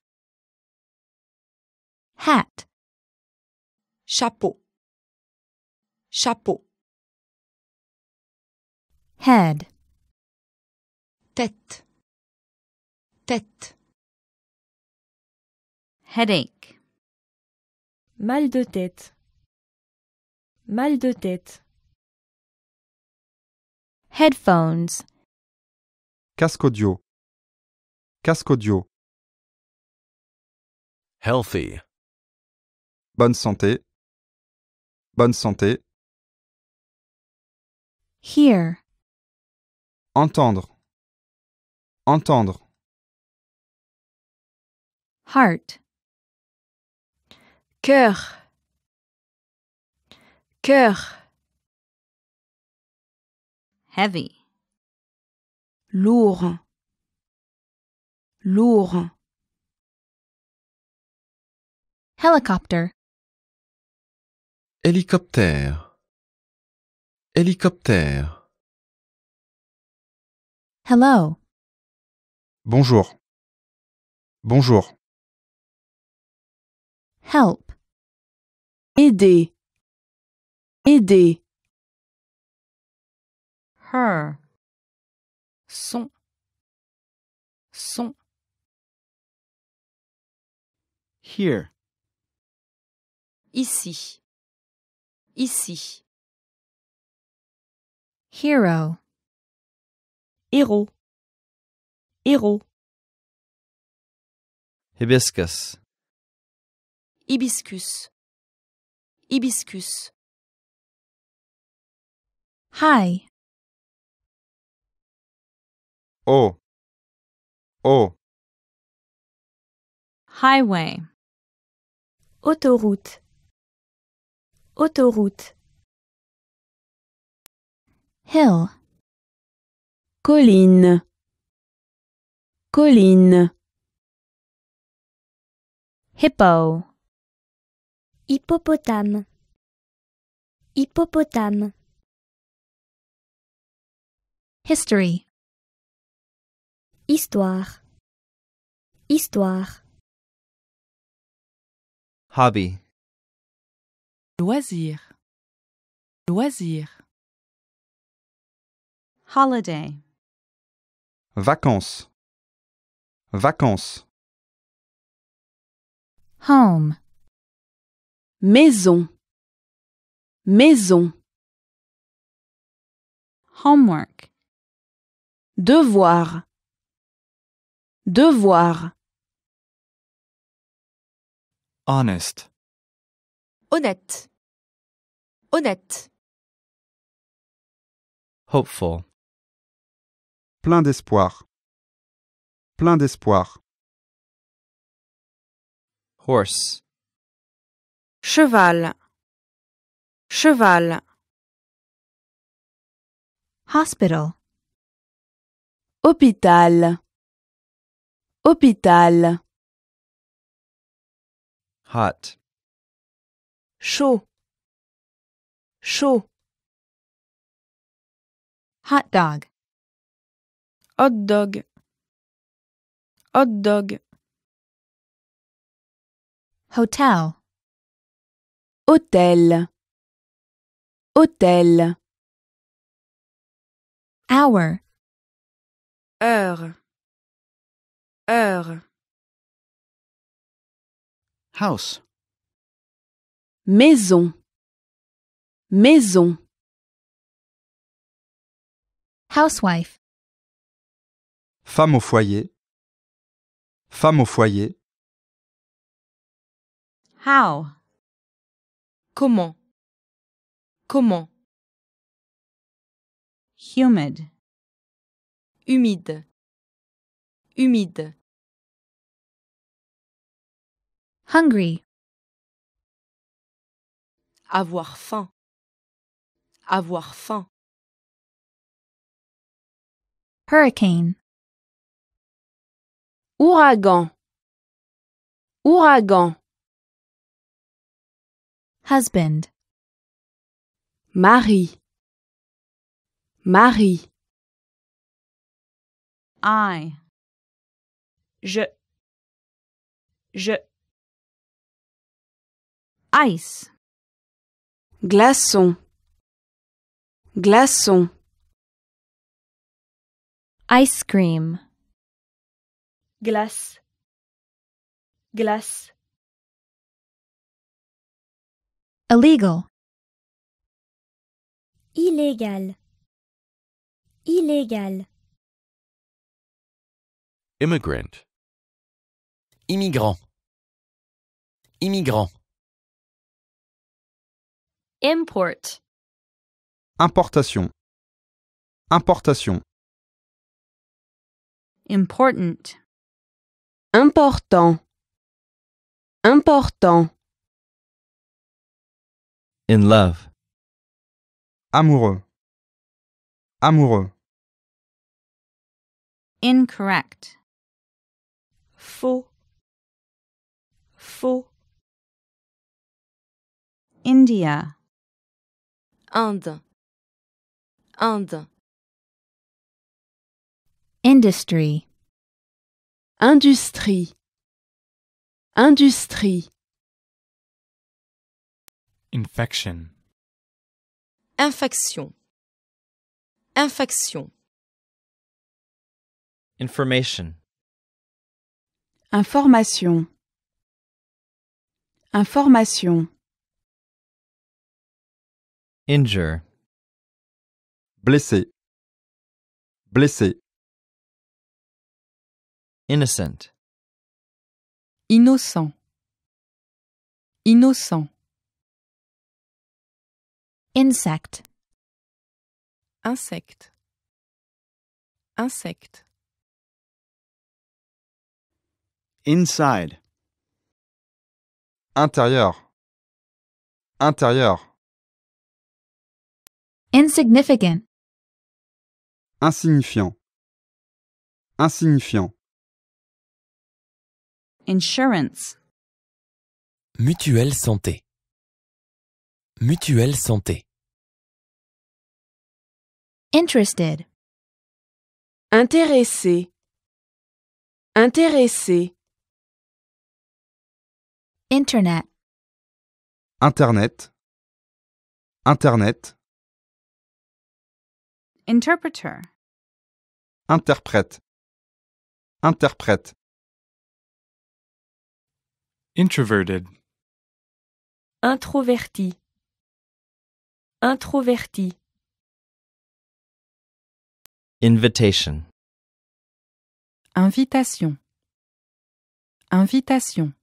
hat chapeau chapeau head tête tête headache mal de tête mal de tête headphones casque audio casque audio healthy bonne santé bonne santé. Hear. Entendre. Entendre. Heart. Cœur. Cœur. Heavy. Lourd. Lourd. Helicopter. Hélicoptère. Hélicoptère. Hello. Bonjour. Bonjour. Help. Aider. Aider. Her. Son. Son. Here. Ici ici. Hero. Héros. Héros. Hibiscus. Hibiscus. Hibiscus. Hi. Oh. Oh. Highway. Autoroute. Autoroute. Hill. Colline. Colline. Hippo. Hippopotame. Hippopotame. History. Histoire. Histoire. Hobby. Loisir. Loisir. Holiday. Vacances. Vacances. Home. Maison. Maison. Homework. Devoir. Devoir. Honest. Honnête. Honnête. Hopeful. Plein d'espoir. Plein d'espoir. Horse. Cheval. Cheval. Hospital. Hôpital. Hôpital. Hot. Chaud. Chaud. Hot dog. Hot dog. Hot dog. Hotel. Hôtel. Hôtel. Hour. Heure. Heure. House. maison maison housewife femme au foyer femme au foyer how comment comment humid humide humide hungry avoir faim. Avoir faim. Hurricane. Ouragan. Ouragan. Husband. Mari. Marie. I. Je. Je. Ice glaçon glaçon ice cream glace glace illegal illégal illégal immigrant immigrant immigrant Import. Importation. Importation. Important. Important. Important. In love. Amoureux. Amoureux. Incorrect. Faux. Faux. India. Inde. Inde. Industry. Industrie. Industrie. Infection. Infection. Infection. Information. Information. Information. Injure. Blessé. Blessé. Innocent. Innocent. Innocent. Insect. Insect. Insect. Inside. Intérieur. Intérieur. Insignificant. Insignifiant. Insignifiant. Insurance. Mutuelle santé. Mutuelle santé. Interested. Intéressé. Intéressé. Internet. Internet. Internet. Interprète. Interprète. Introverted. Introverti. Introverti. Invitation. Invitation. Invitation.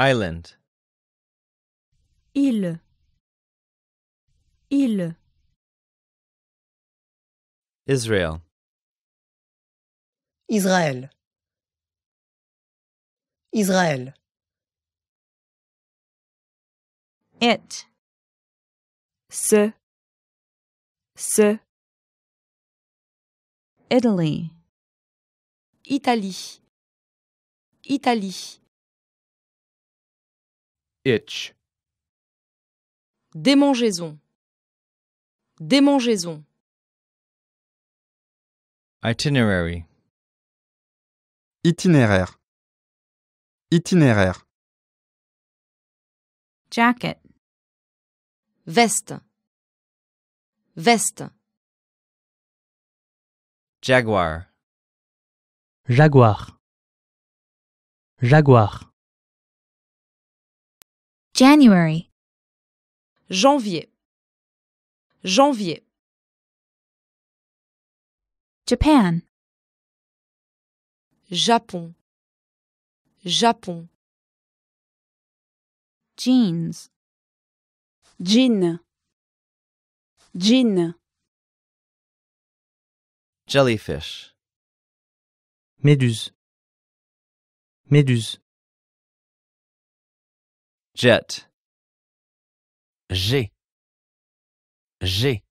Island. Île. Île. Israel. Israël. Israël. It. Ce. Ce. Italy. Italie. Italie. Itch. Démangeaison. Démangeaison. Itinerary. Itinéraire. Itinéraire. Jacket. Veste. Veste. Jaguar. Jaguar. Jaguar. January. Janvier. Janvier. Japan. Japon. Japon. Jeans. Jean. Jean. Jellyfish. Méduse. Méduse. Jet. G. G.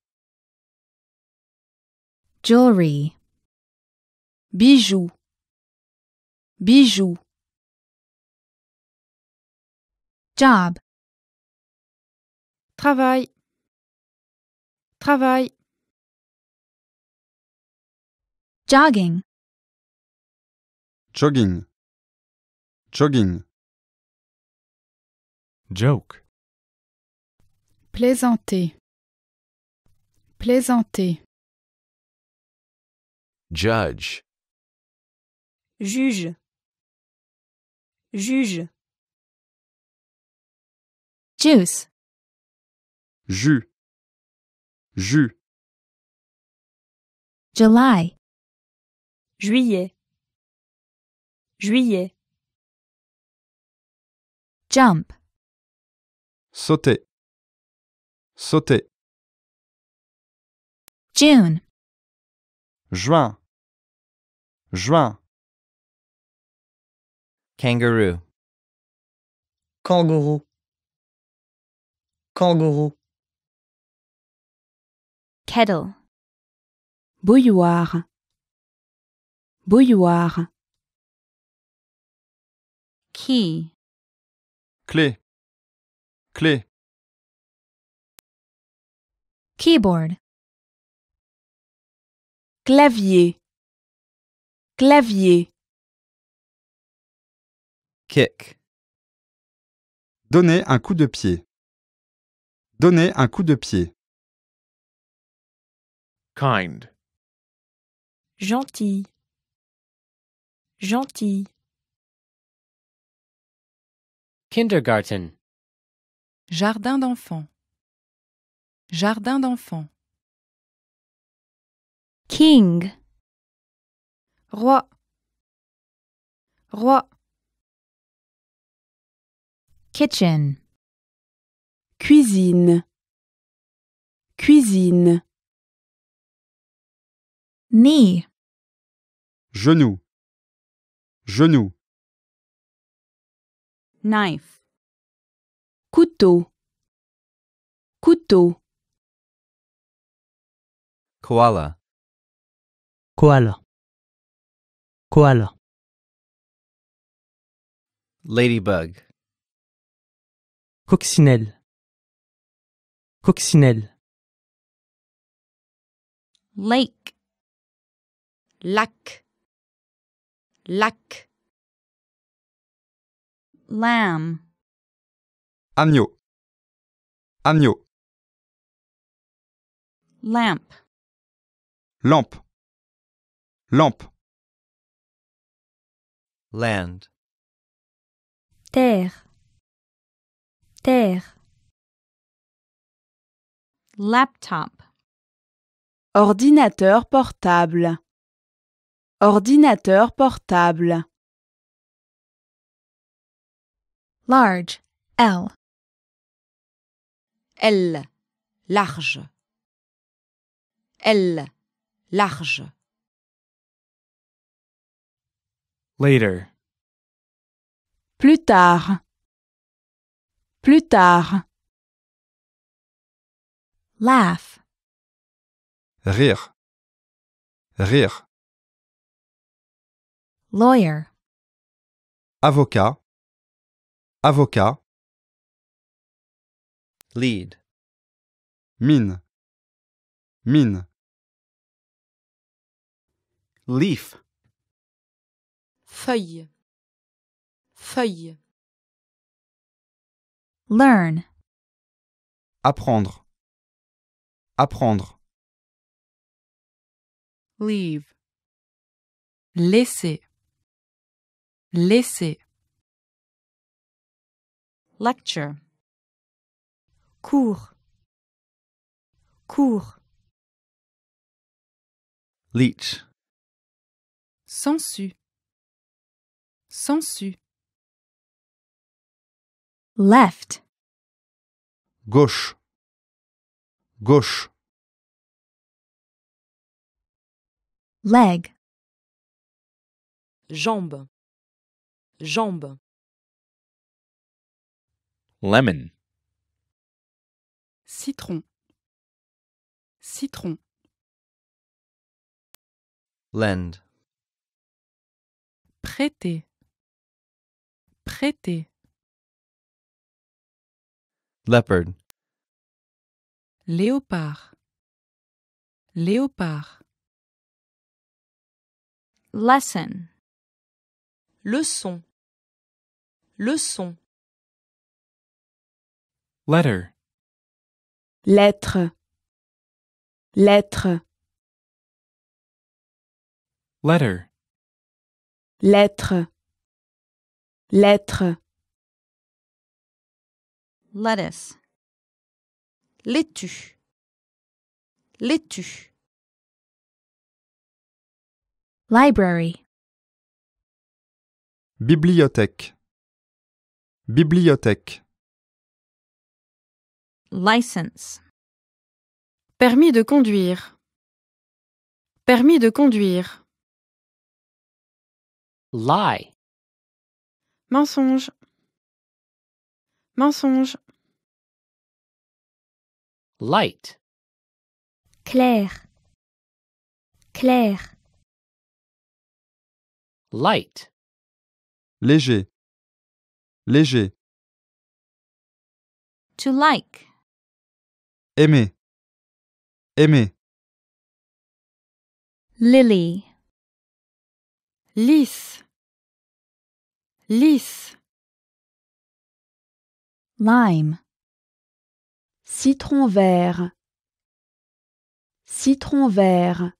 Jewelry. Bijoux. Bijoux. Job. Travail. Travail. Jogging. Jogging. Jogging. Joke. Plaisanter. Plaisanter. Judge. Juge. Juge. Juice. Jus. Jus. July. Juillet. Juillet. Jump. Sauter. Sauter. June juin juin kangaroo kangourou kangourou kettle bouilloire bouilloire key clé clé keyboard clavier clavier kick donner un coup de pied donner un coup de pied kind gentil gentil kindergarten jardin d'enfants jardin d'enfants king roi roi kitchen cuisine cuisine knee genou genou knife couteau couteau koala Koala. Koala. Ladybug. Coccinelle. Coccinelle. Lake. Lac. Lac. Lamb. Agneau. Agneau. Lamp. Lampe. Lampe. Land. Terre. Terre. Laptop. Ordinateur portable. Ordinateur portable. Large. L. L. Large. L. Large. Later. Plus tard. Plus tard. Laugh. Rire. Rire. Lawyer. Avocat. Avocat. Lead. Mine. Mine. Leaf. feuille feuille learn apprendre apprendre leave laisser laisser lecture cours cours leech sensu Sensu. Left. Gauche. Gauche. Leg. Jambe. Jambe. Lemon. Citron. Citron. Lend. Prêter. Prêter. Leopard. Léopard. Léopard. Lesson. Leçon. Leçon. Letter. Lettre. Lettre. Letter. Lettre. Lettre. Lettuce. Laitue. Laitue. Library. Bibliothèque. Bibliothèque. License. Permis de conduire. Permis de conduire. Lie. Mensonge. Mensonge. Light. Clair. Clair. Light. Léger. Léger. To like. Aimer. Aimer. Lily. Lisse lisse lime citron vert citron vert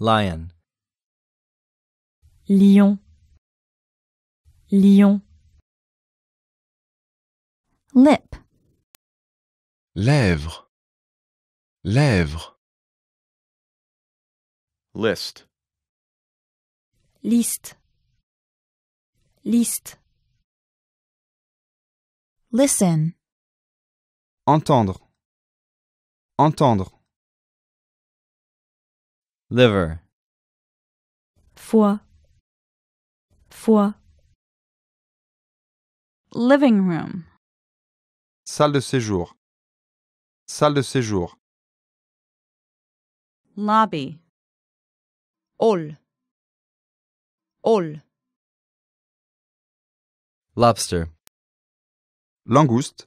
lion lion lion lip Lèvre. Lèvre. list List. List. Listen. Entendre. Entendre. Liver. Foie. Foie. Living room. Salle de séjour. Salle de séjour. Lobby. Hall. All. Lobster. Langouste.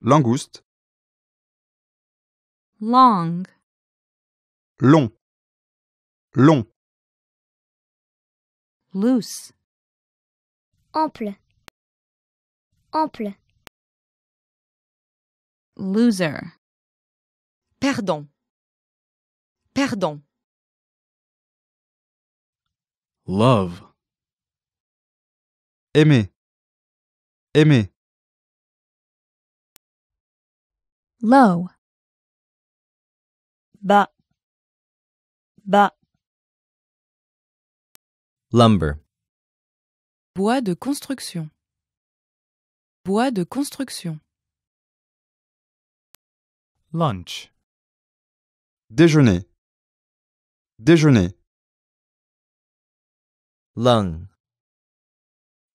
Langouste. Long. Long. Long. Loose. Ample. Ample. Loser. Perdant. Perdant. Love. Aimer. Aimer. Low. Ba. Ba. Lumber. Bois de construction. Bois de construction. Lunch. Déjeuner. Déjeuner lung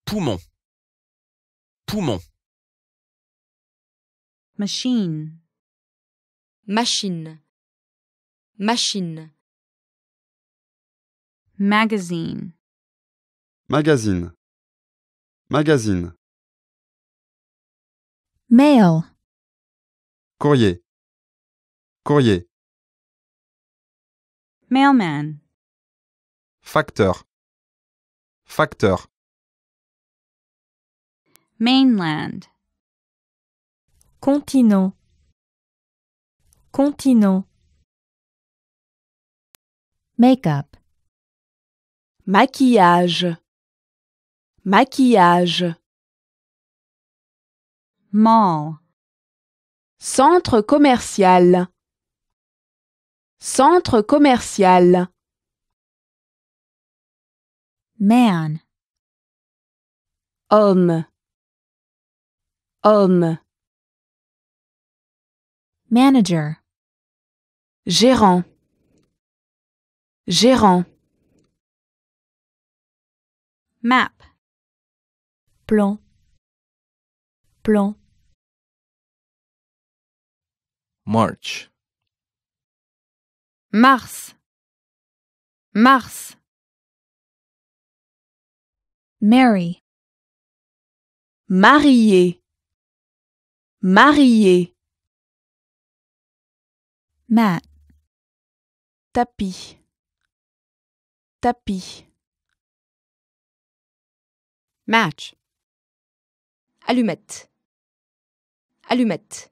poumon poumon machine machine machine magazine magazine magazine mail courrier courrier mailman facteur Facteur. Mainland. Continent. Continent. Make-up. Maquillage. Maquillage. Mall. Centre commercial. Centre commercial. Man. Homme. Homme. Manager. Gérant. Gérant. Map. Plan. Plan. March. Mars. Mars. Mary. Marié. Marié. Mat. Tapis. Tapis. Match. Allumette. Allumette.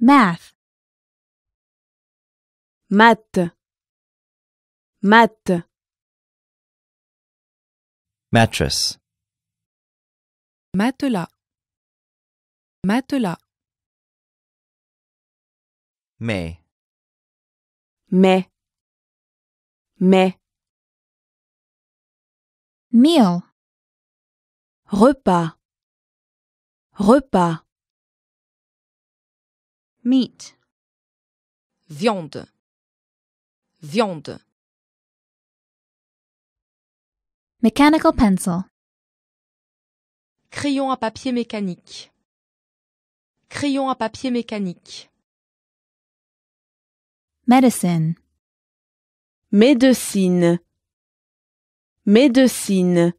Math. Mat. Mat. Mattress. Matelas. Matelas. Mais. Mais. Mais. Meal. Repas. Repas. Meat. Viande. Viande. Mechanical pencil. Crayon à papier mécanique. Crayon à papier mécanique. Medicine. Médecine. Médecine.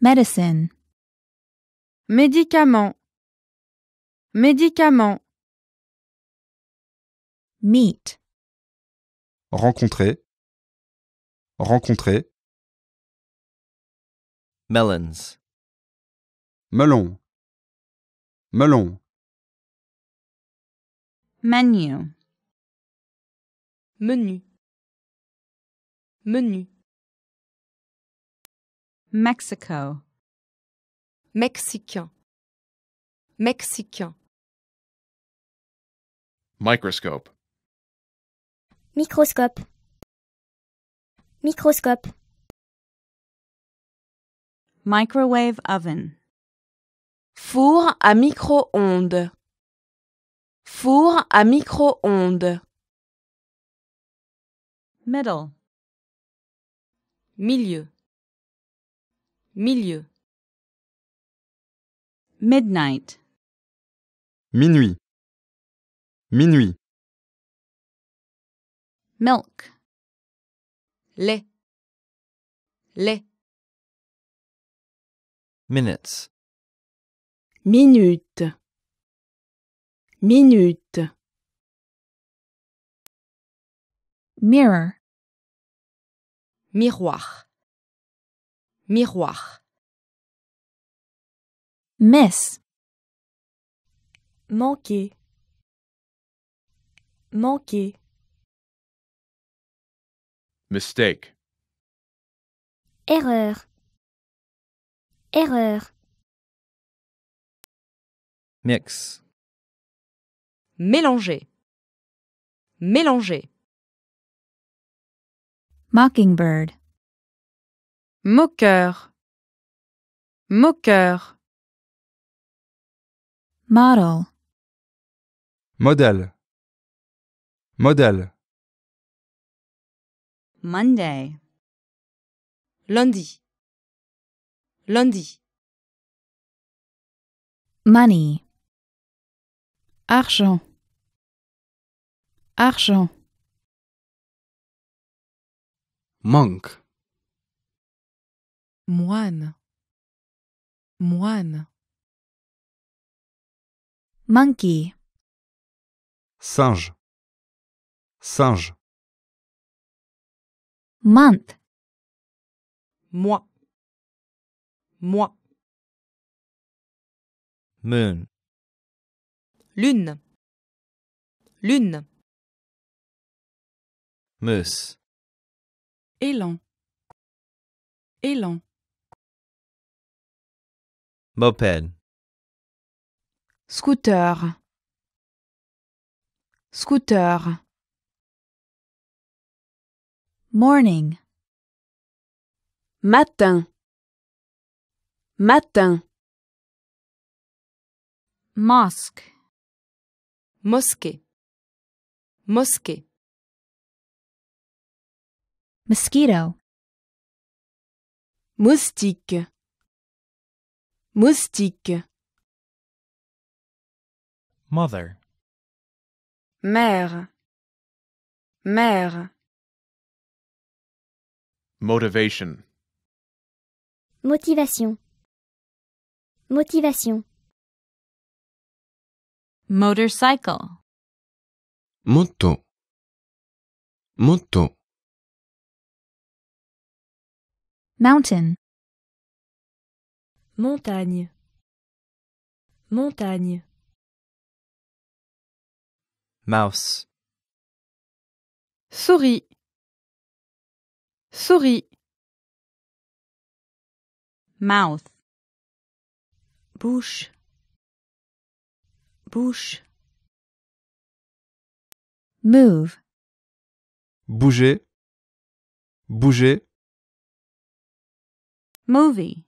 Medicine. Médicament. Médicament. Meet. Rencontrer rencontrer. Melons. Melon. Melon. Menu. Menu. Menu. Mexico. Mexicain. Mexicain. Microscope. Microscope. Microscope. Microwave oven. Four à micro-ondes. Four à micro-ondes. Middle. Milieu. Milieu. Midnight. Minuit. Minuit. Milk. Les. Les. Minutes. Minute. Minute. Mirror. Miroir. Miroir. Miss. Manquer. Manquer. Mistake. Erreur. Erreur. Mix. Mélanger. Mélanger. Mockingbird. Moqueur. Moqueur. Model. Modèle. Modèle. Monday. Lundi. Lundi. Money. Argent. Argent. Monk. Moine. Moine. Monkey. Singe. Singe month mois mois moon lune lune mousse, élan élan moped scooter scooter morning matin matin mosque mosquée mosquée mosquito moustique moustique mother mère mère Motivation. Motivation. Motivation. Motorcycle. Moto. Moto. Mountain. Montagne. Montagne. Mouse. Souris. Souris. Mouth. Bouche. Bouche. Move. Bouger. Bouger. Movie.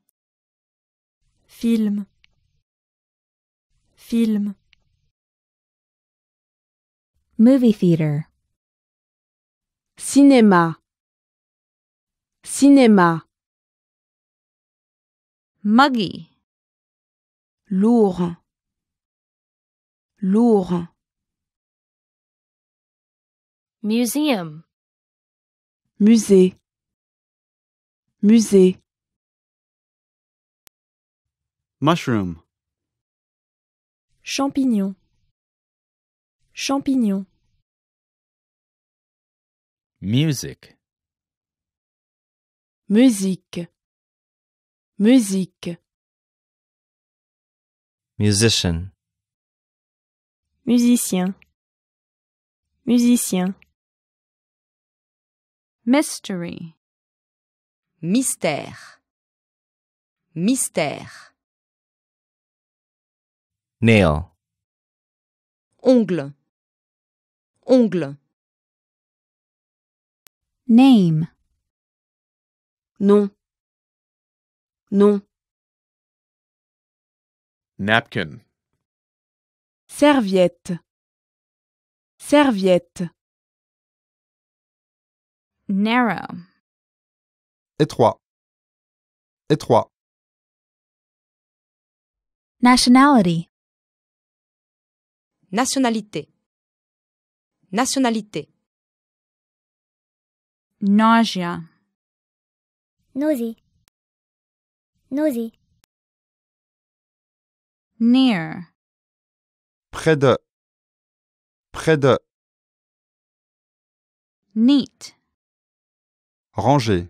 Film. Film. Movie theater. Cinéma. Cinéma. Muggy. Lourd. Lourd. Museum. Musée. Musée. Mushroom. Champignon. Champignon. Music musique musique musician musicien musicien mystery mystère mystère nail ongle ongle name non. Non. Napkin. Serviette. Serviette. Narrow. Étroit. Étroit. Nationality. Nationalité. Nationalité. Nausea. Nausée. Nausée. Near. Près de. Près de. Neat. Ranger.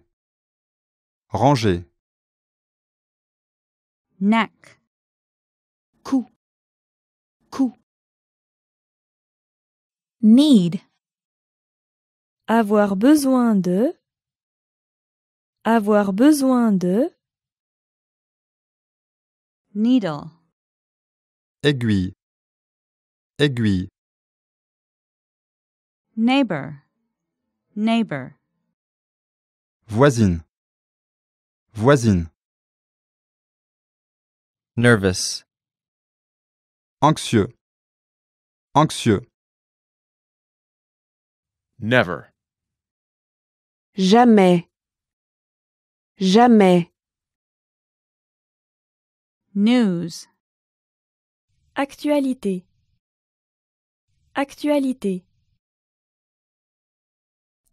Ranger. Neck. Cou. Cou. Need. Avoir besoin de. Avoir besoin de needle aiguille aiguille neighbor neighbor voisine voisine nervous anxieux anxieux never jamais Jamais. News. Actualité. Actualité.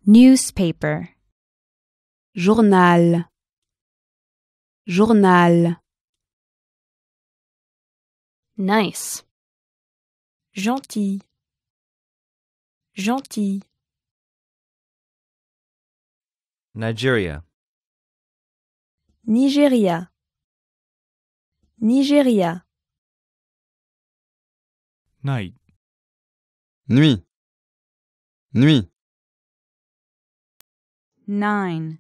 Newspaper. Journal. Journal. Nice. Gentil. Gentil. Nigeria. Nigeria Nigeria Night Nuit Nuit Dix-neuf.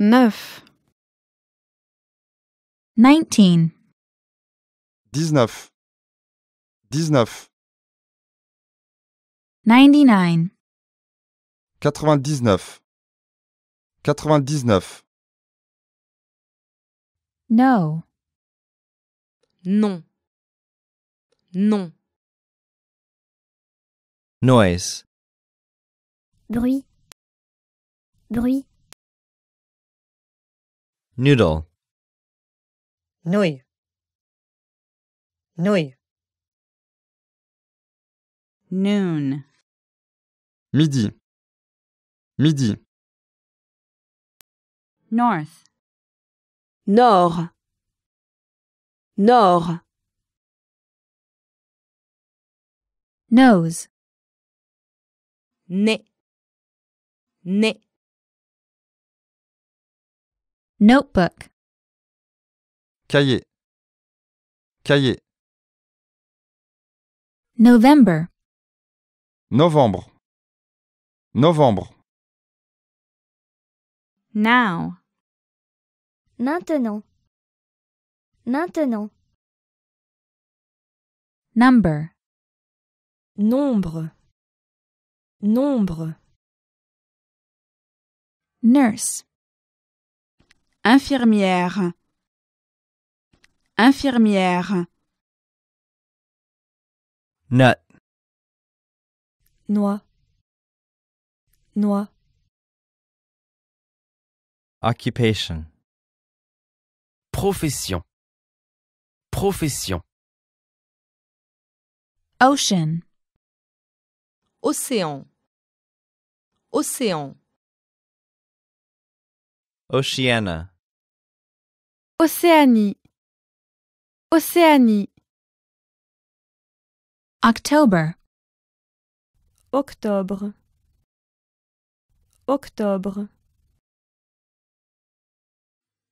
neuf dix neuf quatre vingt Quatre-vingt-dix-neuf. 99. No. Non. Non. Noise. Bruit. Bruit. Noodle. Nouille. Nouille. Noon. Midi. Midi. North. Nord. Nord. Nose. Ne. Ne. Notebook. Cahier. Cahier. November. Novembre. Novembre. Now. Maintenant. Maintenant. Number. Nombre. Nombre. Nurse. Infirmière. Infirmière. Nut. Noix. Noix. Occupation. Profession. Profession. Ocean. Océan. Océan. Oceana. Océanie. Océanie. October. Octobre. Octobre.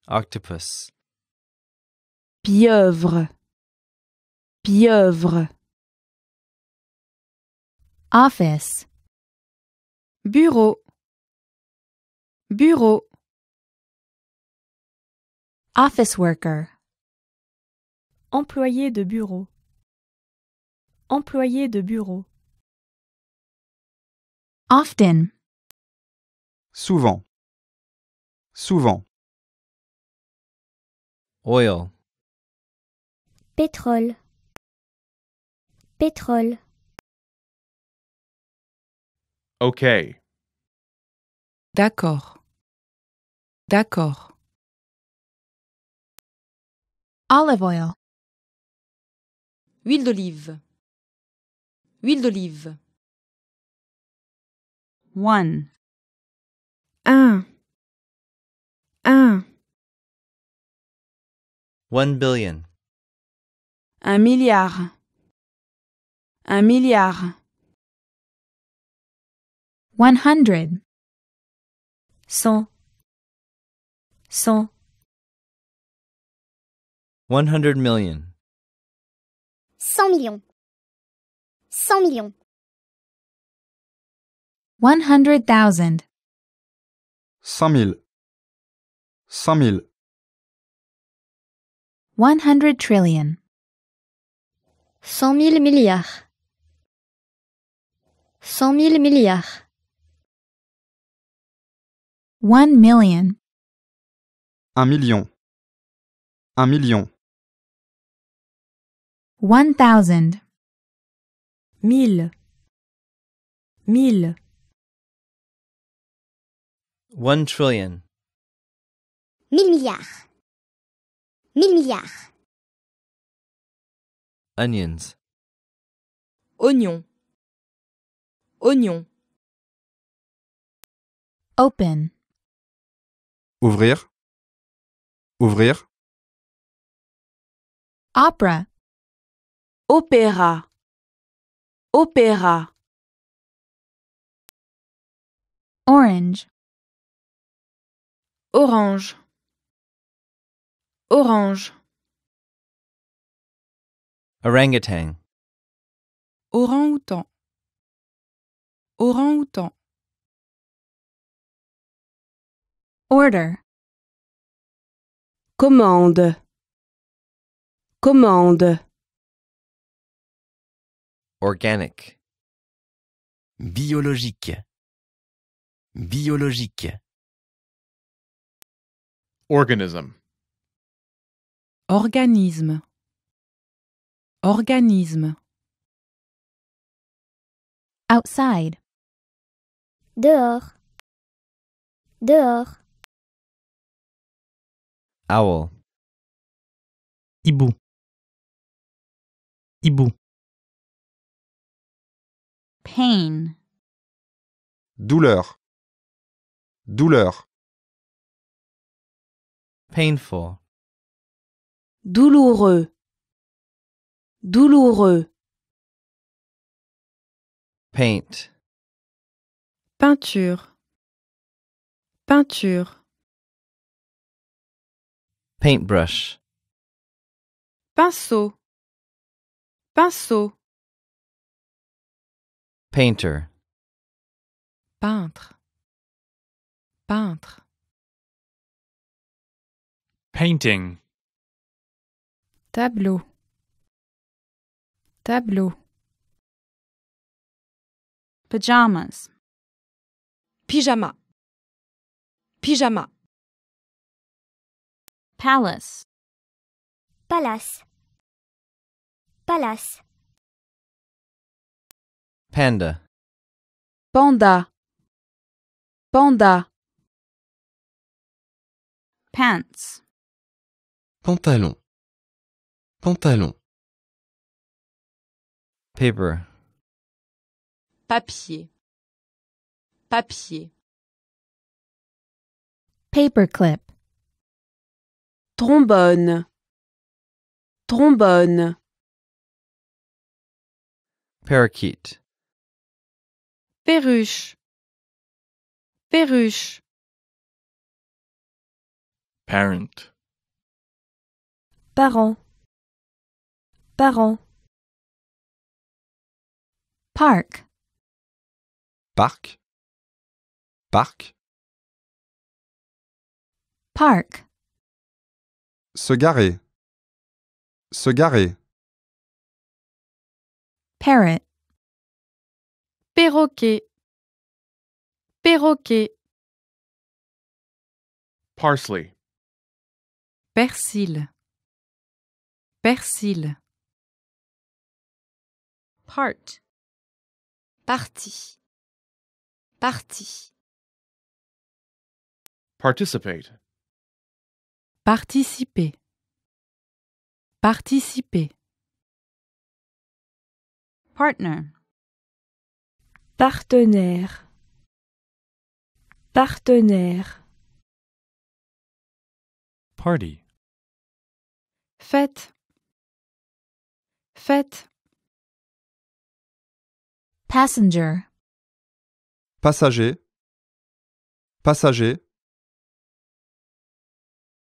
Octopus pieuvre pieuvre office bureau bureau office worker employé de bureau employé de bureau often souvent souvent oil Pétrole. Pétrole. Okay. D'accord. D'accord. Olive oil. Huile d'olive. Huile d'olive. One. Un. Un. One billion. Un milliard. Un milliard. One hundred. Cent. Cent. One hundred million. Cent millions. Cent millions. One hundred thousand. Cent mille. Cent mille. One hundred trillion. Cent mille milliards. Cent mille milliards. One million. Un million. Un million. One thousand. Mille. Mille. One trillion. Mille milliards. Mille milliards. Onions. Oignon. Oignon. Open. Ouvrir. Ouvrir. Opera. Opéra. Opéra. Orange. Orange. Orange. Orangutan. Orang-outan. orang Order. Commande. Commande. Organic. Biologique. Biologique. Organism. Organisme. Organisme. Outside. Dehors. Dehors. Owl. Ibou Hibou. Pain. Douleur. Douleur. Painful. Douloureux douloureux paint peinture peinture paintbrush pinceau pinceau painter peintre peintre painting tableau Tableau. Pajamas. Pyjama. Pyjama. Palace. Palace. Palace. Panda. Panda. Panda. Pants. Pantalon. Pantalon. paper papier papier paperclip trombone trombone parakeet perruche perruche parent parent parent Park. Parc. Parc. Park. Se garer. Se garer. Parrot. Perroquet. Perroquet. Parsley. Persil. Persil. Part. Parti. Parti. Participer. Participer. Partner. Partenaire. Partenaire. Party. Fête. Fête. Passenger. Passager. Passager.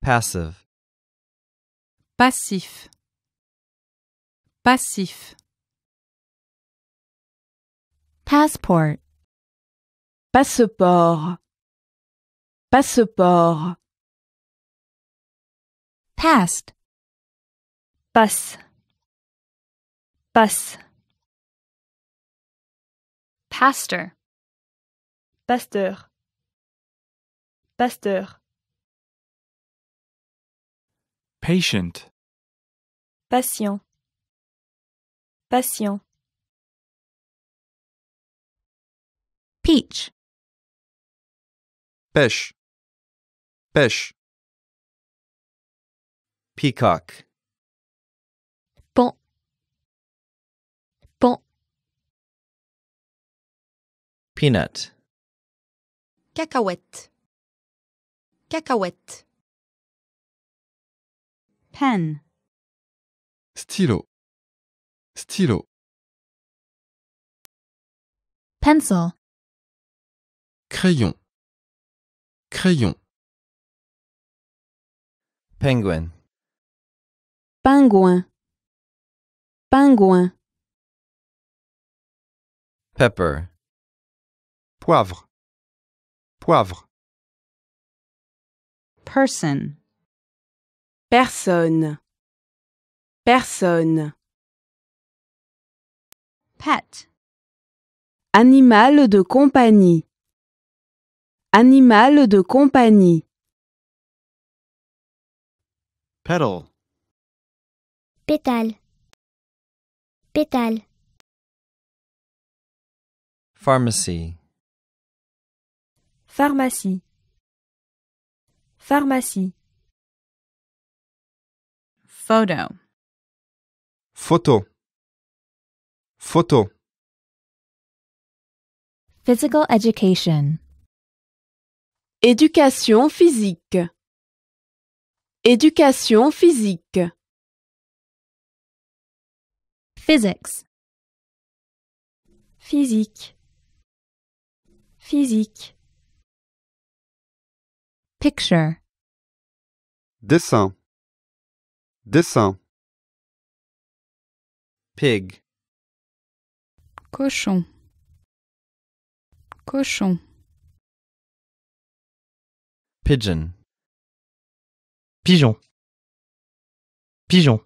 Passive. Passif. Passif. Passport. Passeport. Passeport. Past. Passe. Passe. Pastor. Pasteur. Pasteur. Patient. Patient. Patient. Peach. Pêche. Pêche. Peacock. peanut cacahuète cacahuète pen stylo stylo pencil crayon crayon penguin pingouin pingouin pepper Poivre. Poivre. Person. Personne. Personne. Pet. Animal de compagnie. Animal de compagnie. Petal. Pétale. Pétale. Pharmacy. Pharmacie. Pharmacie. Photo. Photo. Photo. Physical education. Éducation physique. Éducation physique. Physics. Physique. Physique. Picture. Dessin. Dessin. Pig. Cochon. Cochon. Pigeon. Pigeon. Pigeon.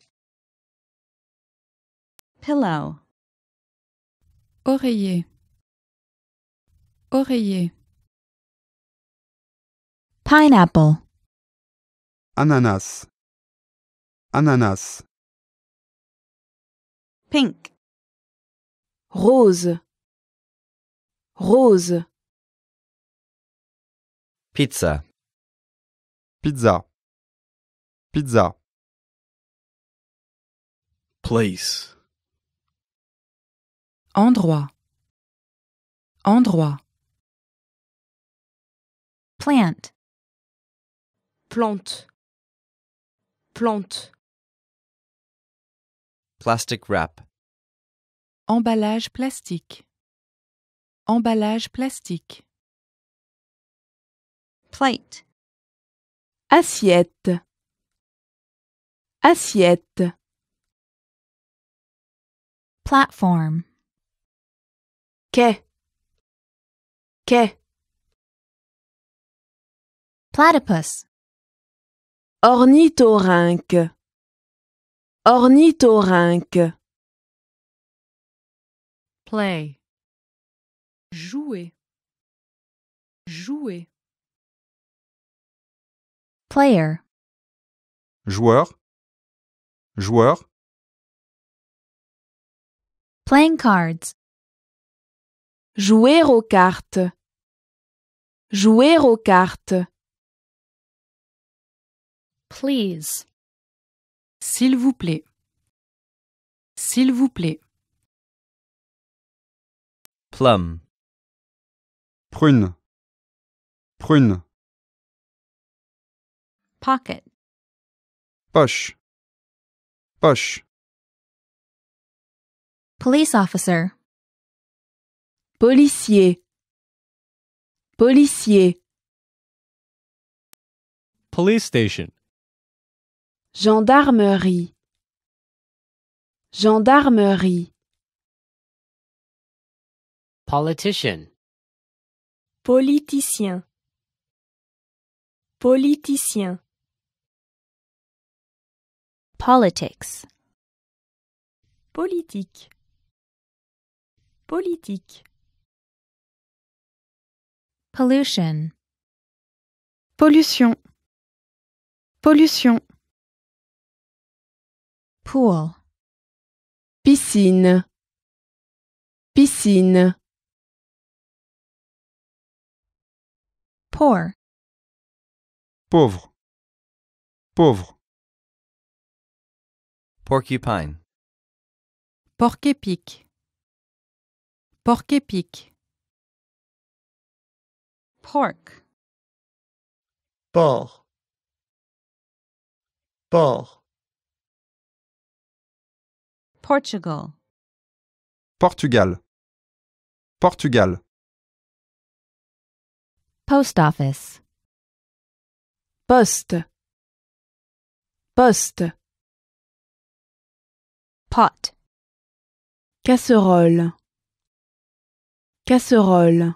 Pillow. Oreiller. Oreiller. pineapple ananas ananas pink rose rose pizza pizza pizza place endroit endroit plant plante plante plastic wrap emballage plastique emballage plastique plate assiette assiette platform quai quai platypus Ornithorynque. Ornithorynque. Play. Jouer. Jouer. Player. Joueur. Joueur. Playing cards. Jouer aux cartes. Jouer aux cartes. please. S'il vous plaît. S'il vous plaît. Plum. Prune. Prune. Pocket. Poche. Poche. Police officer. Policier. Policier. Police station. Gendarmerie. Gendarmerie. Politician. Politicien. Politicien. Politics. Politique. Politique. Pollution. Pollution. Pollution. Pool. Piscine. Piscine. Poor. Pauvre. Pauvre. Porcupine. Porc-épic. Porc-épic. Pork. Porc. Porc. Portugal. Portugal. Portugal. Post office. Poste. Poste. Pot. Casserole. Casserole.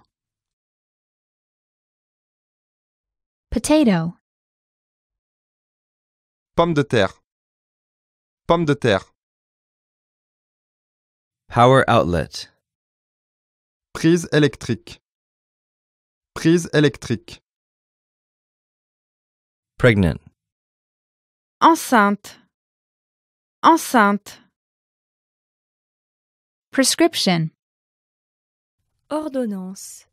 Potato. Pomme de terre. Pomme de terre. Power outlet. Prise électrique. Prise électrique. Pregnant. Enceinte. Enceinte. Prescription. Ordonnance.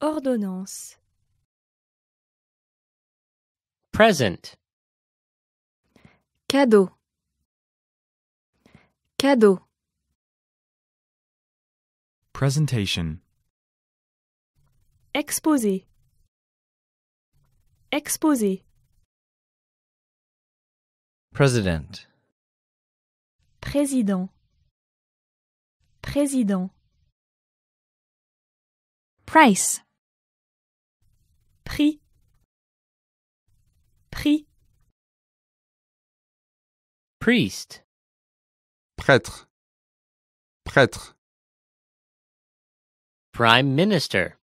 Ordonnance. Present. Cadeau. Cadeau. Presentation. Exposé. Exposé. President. Président. Président. Price. Prix. Prix. Priest prêtre, prêtre. Prime Minister,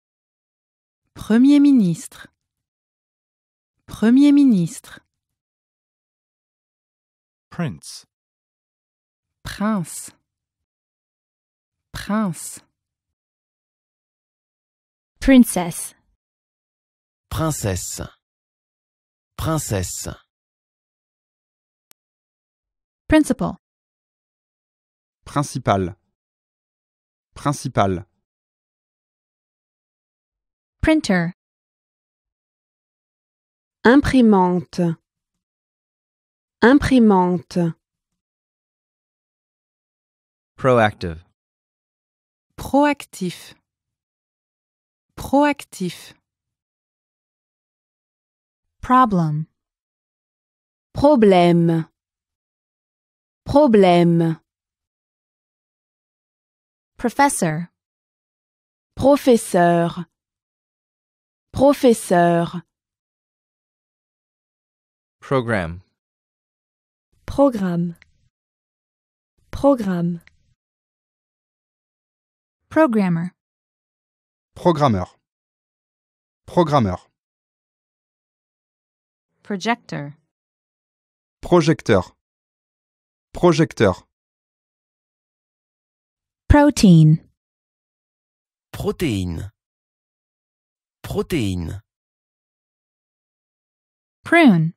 Premier ministre. Premier ministre. prince, Prince. Prince. princess, princesse, princesse, principal, Principal. Principal. Printer. Imprimante. Imprimante. Proactive. Proactif. Proactif. Problem. Problème. Problème. Professeur. Professeur. Professeur. Programme. Programme. Programme. Programmer. Programmeur. Programmeur. Projector. Projecteur. Projecteur. Protein. Protéine. Protéine. Prune.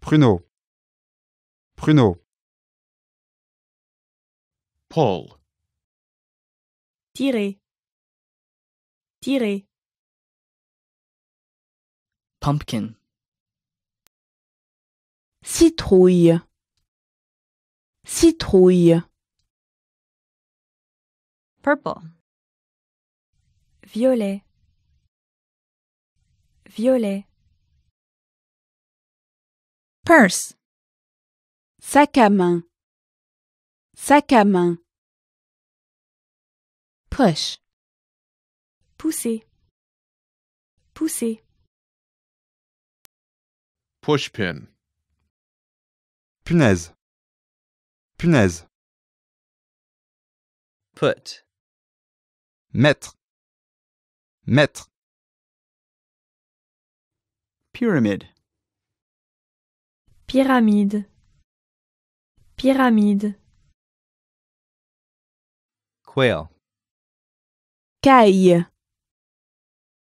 Pruneau. Pruneau. Paul. Tirer. Tirer. Pumpkin. Citrouille. Citrouille purple violet violet purse sac à main sac à main push pousser pousser pushpin punaise punaise put Maître. Maître. Pyramid. Pyramide. Pyramide. Quail. Caille.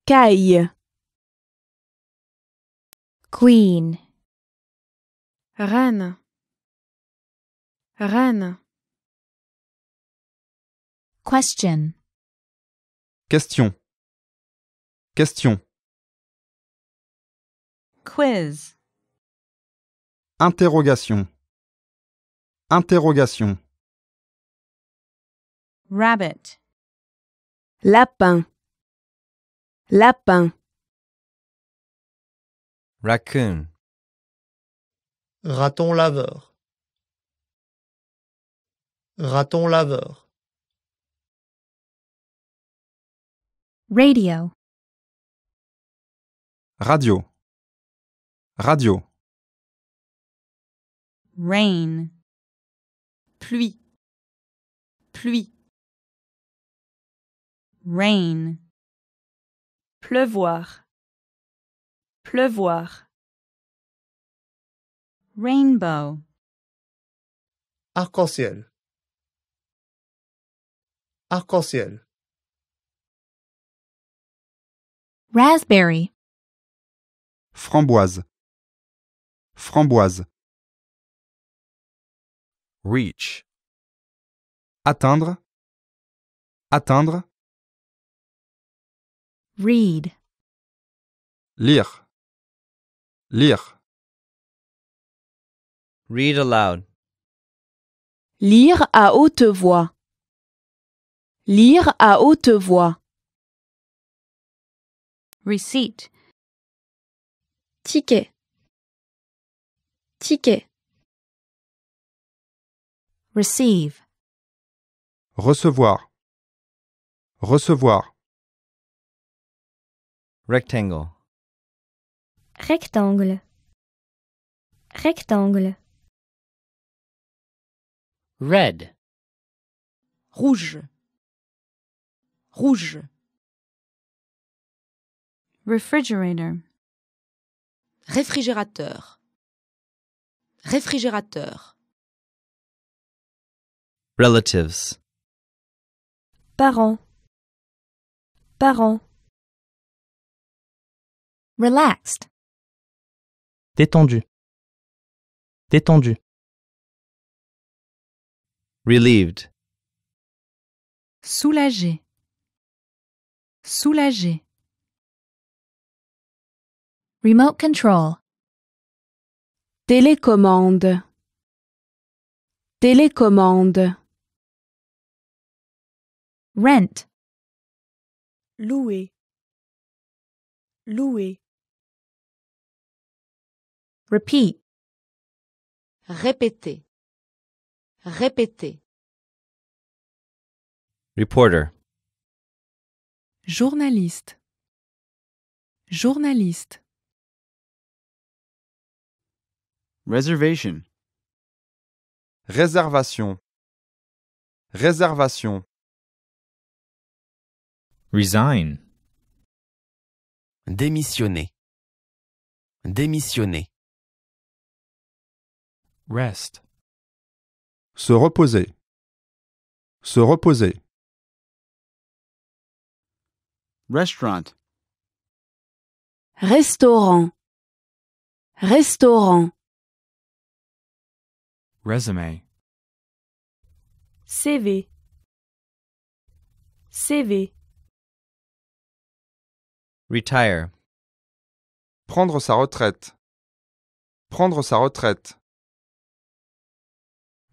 Caille. Queen. Reine. Reine. Question. Question. Question. Quiz. Interrogation. Interrogation. Rabbit. Lapin. Lapin. Raccoon. Raton laveur. Raton laveur. Radio. Radio. Radio. Rain. Pluie. Pluie. Rain. Pleuvoir. Pleuvoir. Rainbow. Arc-en-ciel. Arc-en-ciel. Raspberry. Framboise. Framboise. Reach. Atteindre. Atteindre. Read. Lire. Lire. Read aloud. Lire à haute voix. Lire à haute voix receipt. Ticket. Ticket. Receive. Recevoir. Recevoir. Rectangle. Rectangle. Rectangle. Red. Rouge. Rouge. Refrigerator. Réfrigérateur. Réfrigérateur. Relatives. Parents. Parents. Relaxed. Détendu. Détendu. Relieved. Soulagé. Soulagé. Remote control. Télécommande. Télécommande. Rent. Louer. Louer. Repeat. Répéter. Répéter. Reporter. Journaliste. Journaliste. Reservation. Réservation. Réservation. Resign. Démissionner. Démissionner. Rest. Se reposer. Se reposer. Restaurant. Restaurant. Restaurant. Resume. CV. CV. Retire. Prendre sa retraite. Prendre sa retraite.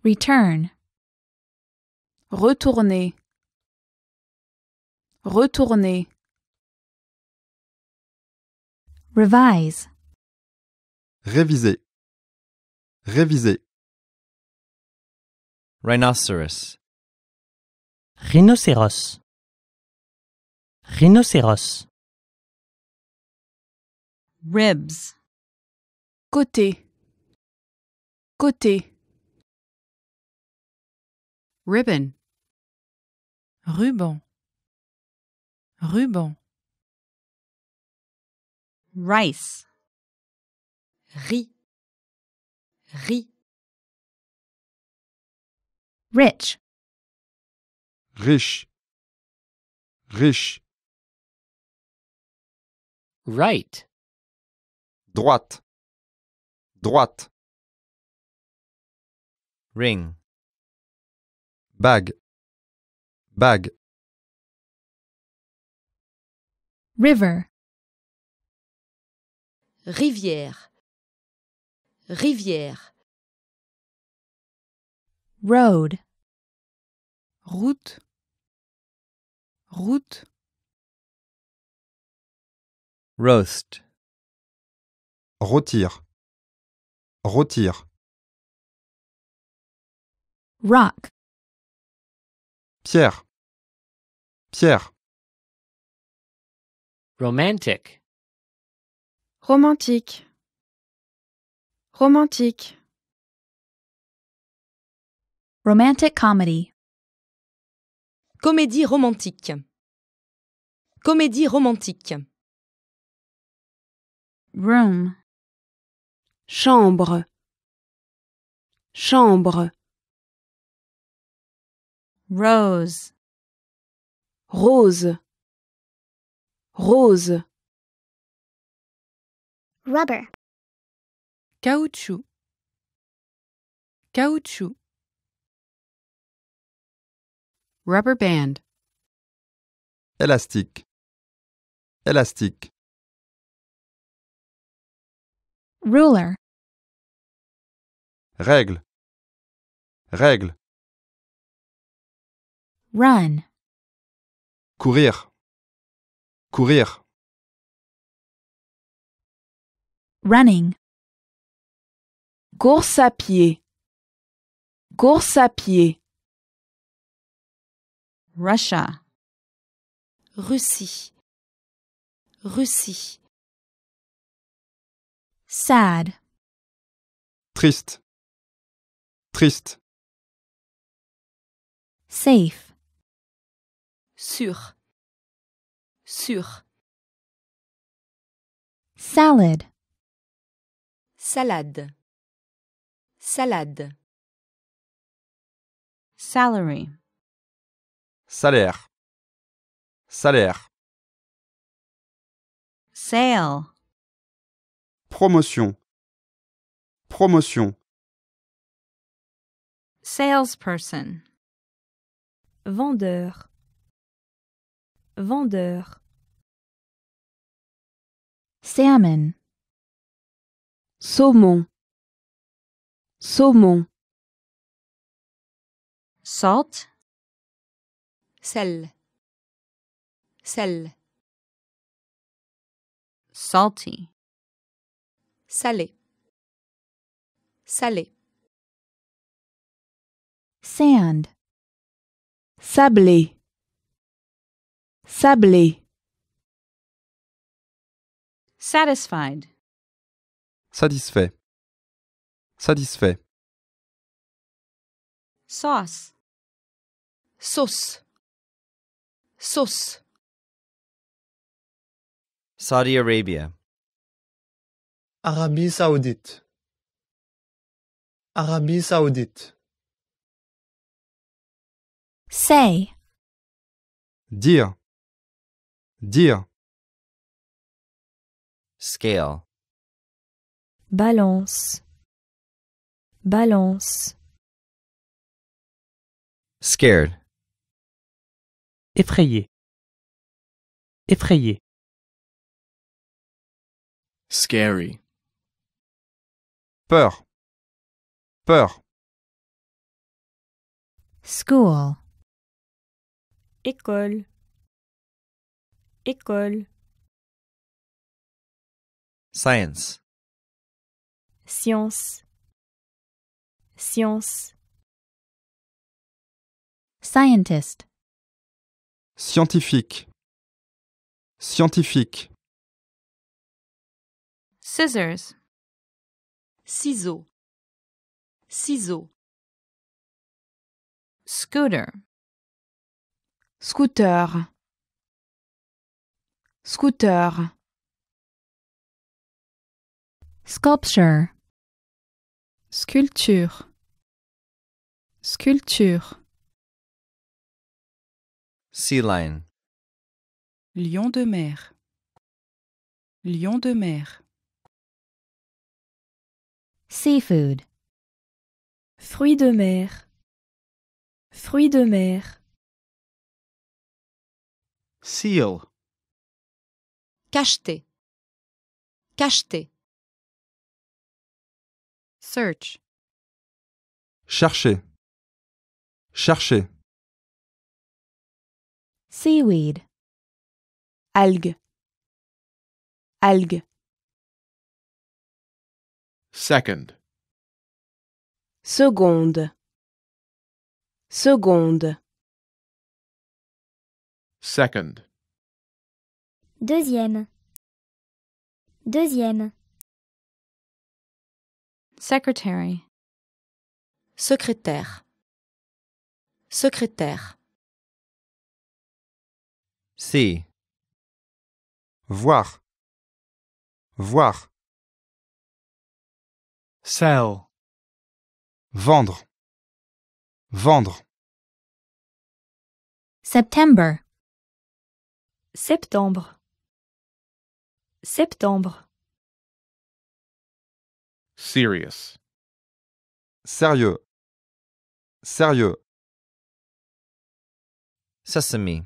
Return. Retourner. Retourner. Revise. Réviser. Réviser. Rhinoceros. Rhinocéros. Rhinocéros. Ribs. Côté. Côté. Ribbon. Ruban. Ruban. Rice. Riz. Riz. rich, Rich. Rich. right, droite, droite, ring, Bag. Bag. river, rivière, rivière, road, route, route. Roast. Rôtir, rôtir. Rock. Pierre, pierre. Romantic. Romantique. Romantique. Romantic comedy. Comédie romantique. Comédie romantique. Room. Chambre. Chambre. Rose. Rose. Rose. Rubber. Caoutchouc. Caoutchouc. Rubber band. Élastique. Élastique. Ruler. Règle. Règle. Run. Courir. Courir. Running. Course à pied. Course à pied. Russia. Russie. Russie. Sad. Triste. Triste. Safe. Sûr. Sûr. Salad. Salade. Salade. Salary. Salaire. Salaire. Sale. Promotion. Promotion. Salesperson. Vendeur. Vendeur. Salmon. Saumon. Saumon. Salt. Sel. Sel. Salty. Salé. Salé. Sand. Sablé. Sablé. Satisfied. Satisfait. Satisfait. Sauce. Sauce. SOS. Saudi Arabia. Arabie Saoudite. Arabie Saoudite. Say. Dire. Dire. Scale. Balance. Balance. Scared. effrayé effrayé scary peur peur school école école science science science scientist Scientifique. Scientifique. Scissors. Ciseaux. Ciseaux. Scooter. Scooter. Scooter. Sculpture. Sculpture. Sculpture. Sea lion. de mer. Lion de mer. Seafood. Fruits de mer. fruit de mer. Seal. Cacheter Cacheté. Search. Chercher. Chercher. seaweed algue algue second seconde seconde second deuxième deuxième secretary secrétaire secrétaire Voir. Voir. Sell. Vendre. Vendre. September. Septembre. Septembre. Serious. Sérieux. Sérieux. Sesame.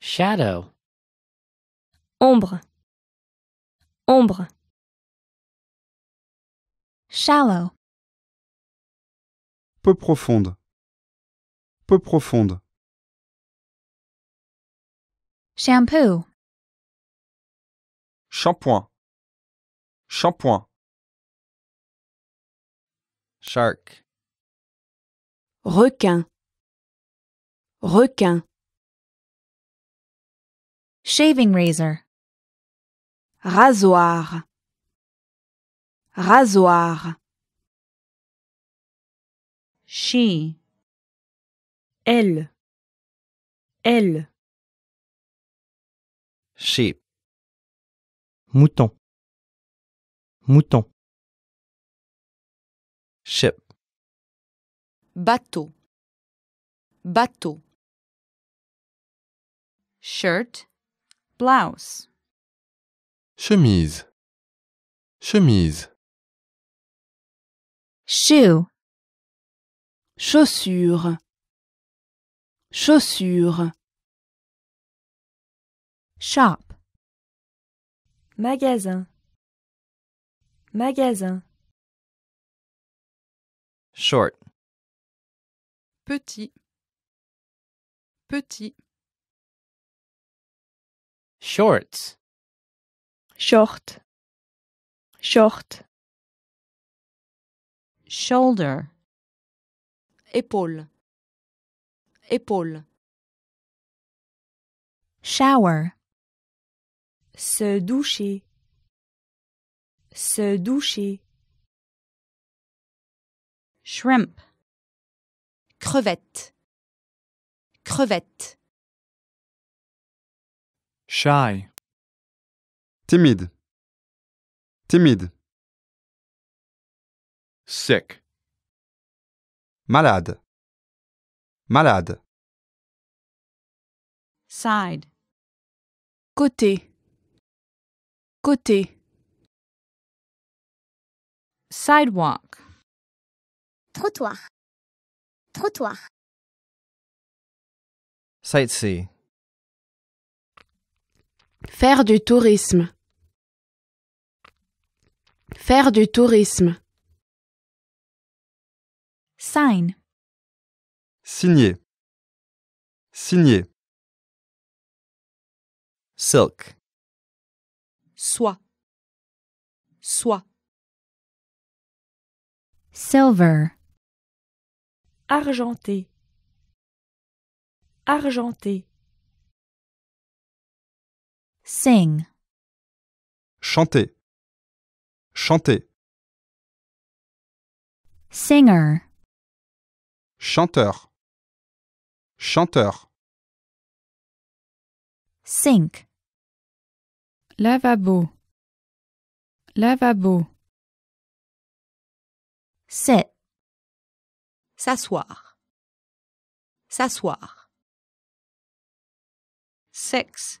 shadow ombre ombre shallow peu profonde peu profonde shampoo shampoing shampoing shark requin requin Shaving razor. Rasoir. Rasoir. She. Elle. Elle. Sheep. Mouton. Mouton. Ship. Bateau. Bateau. Shirt. blouse. Chemise. Chemise. Shoe. Chaussure. Chaussure. Shop. Magasin. Magasin. Short. Petit. Petit. shorts short short shoulder épaule épaule shower se doucher se doucher shrimp crevette crevette Shy. Timide. Timide. Sick. Malade. Malade. Side. Côté. Côté. Sidewalk. Trottoir. Trottoir. Sightsee. Faire du tourisme. Faire du tourisme. Sign. Signer. Signer. Silk. Soie. Soie. Silver. Argenté. Argenté. Sing. Chanter. Chanter. Singer. Chanteur. Chanteur. Sink. Lavabo. Lavabo. Sit. S'asseoir. S'asseoir. Six.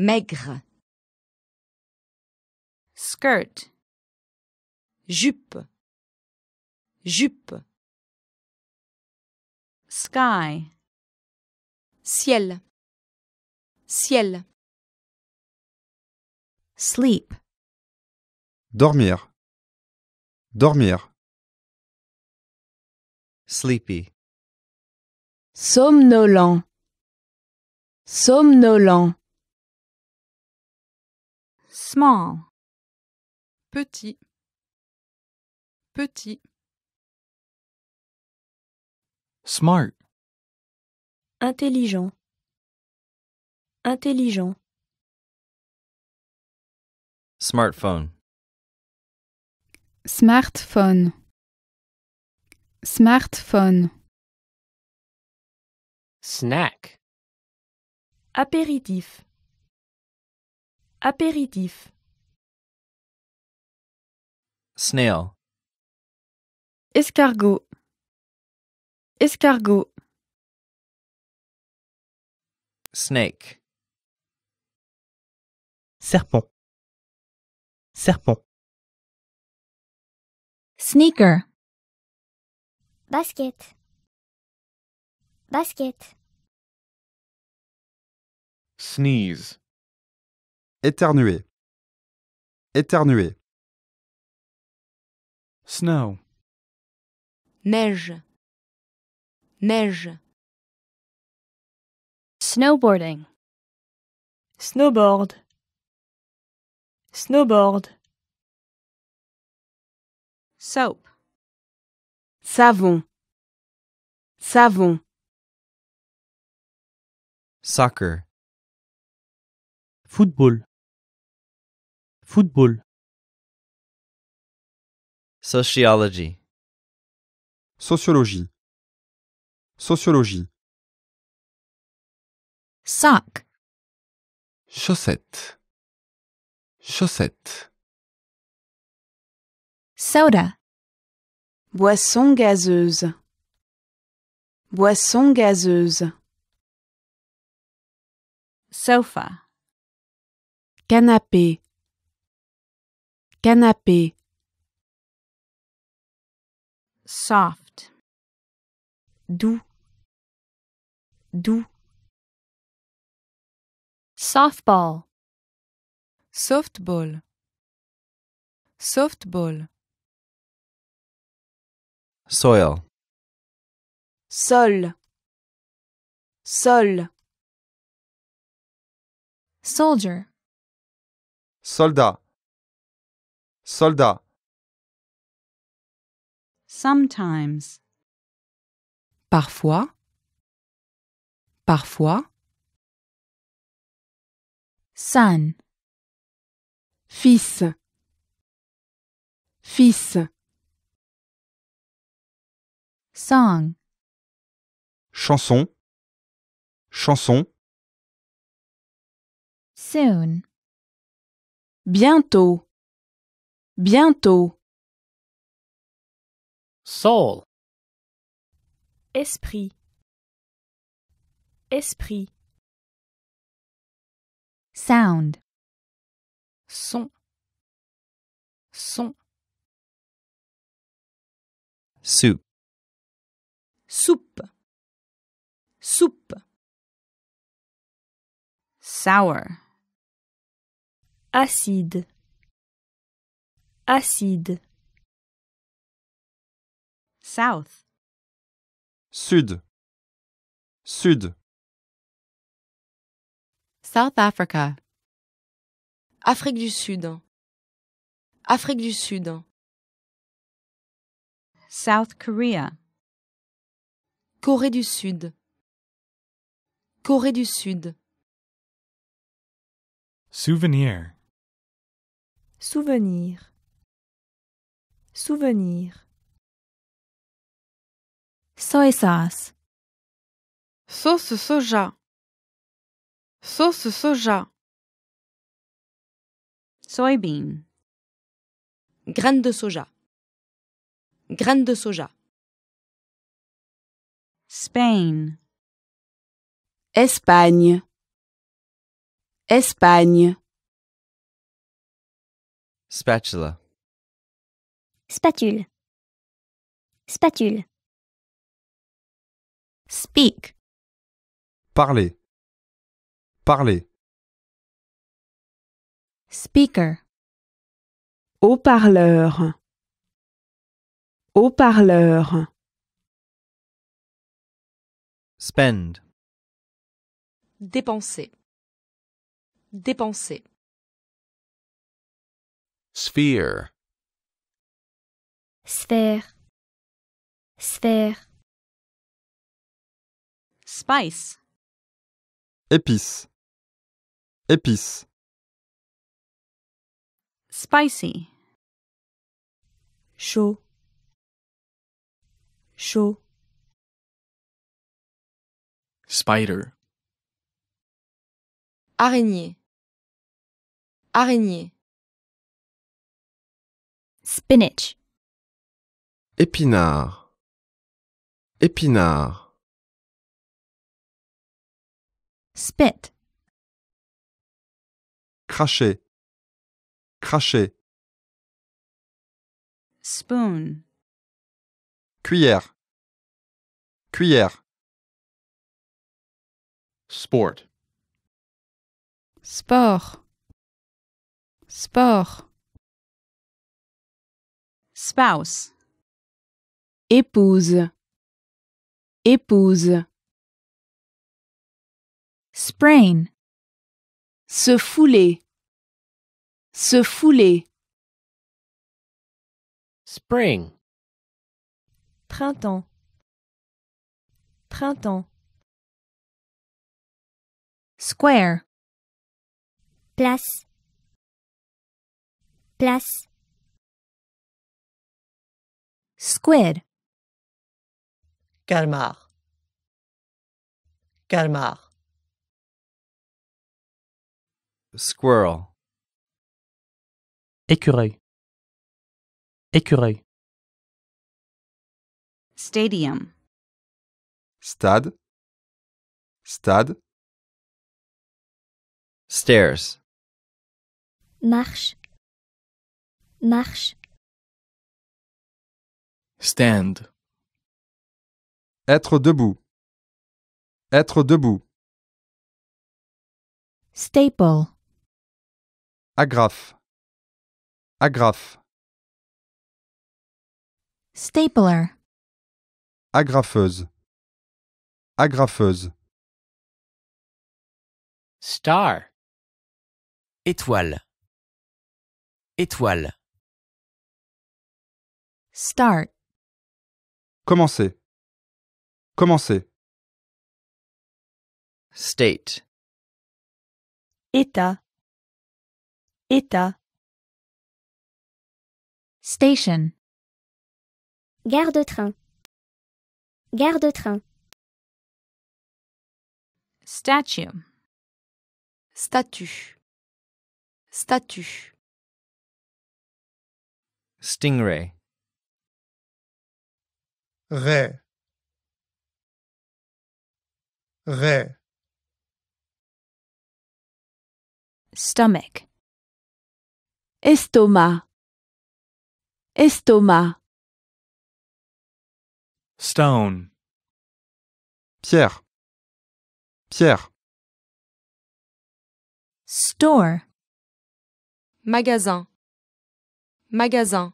maigre skirt jupe jupe sky ciel ciel sleep dormir dormir sleepy somnolent somnolent small petit petit smart intelligent intelligent smartphone smartphone smartphone snack apéritif Apéritif. Snail. Escargot. Escargot. Snake. Serpent. Serpent. Sneaker. Basket. Basket. Sneeze. Éternuer. Éternuer. Snow. Neige. Neige. Snowboarding. Snowboard. Snowboard. Soap. Savon. Savon. Soccer. Football. Football. Sociology. Sociologie. Sociologie. sac, Chaussette. Chaussette. Soda. Boisson gazeuse. Boisson gazeuse. Sofa. Canapé. Canapé. Soft. Doux. Doux. Softball. Softball. Softball. Soil. Sol. Sol. Soldier. Soldat. Soldat. Sometimes. Parfois. Parfois. Son. Fils. Fils. Song. Chanson. Chanson. Soon. Bientôt. Bientôt. Soul. Esprit. Esprit. Sound. Son. Son. Soup. Soupe. Soupe. Sour. Acide acide. South. Sud. Sud. South Africa. Afrique du Sud. Afrique du Sud. South Korea. Corée du Sud. Corée du Sud. Souvenir. Souvenir. Souvenir. Soy sauce. Sauce soja. Sauce soja. Soybean. Graines de soja. Graines de soja. Spain. Espagne. Espagne. Spatula. Spatule. Spatule. Speak. Parler. Parler. Speaker. Haut-parleur. Haut-parleur. Spend. Dépenser. Dépenser. Sphere sphère, sphère. Spice. Épice, épice. Spicy. Chaud, chaud. Spider. Araignée. Araignée. Spinach. Épinard. Épinard. Spit. Cracher. Cracher. Spoon. Cuillère. Cuillère. Sport. Sport. Sport. Spouse épouse, épouse. Sprain. Se fouler, se fouler. Spring. Printemps, printemps. Square. Place, place. Squid. calmar Galmar. Squirrel. Écureuil. Écureuil. Stadium. Stade. Stade. Stairs. Marche. Marche. Stand. Être debout. Être debout. Staple. Agrafe. Agrafe. Stapler. Agrafeuse. Agrafeuse. Star. Étoile. Étoile. Start. Commencer. Commencez. State. État. État. Station. Gare de train. Gare de train. Statue. Statue. Statue. Stingray. Ray. Ray. Stomach. Estomac. Estomac. Stone. Pierre. Pierre. Store. Magasin. Magasin.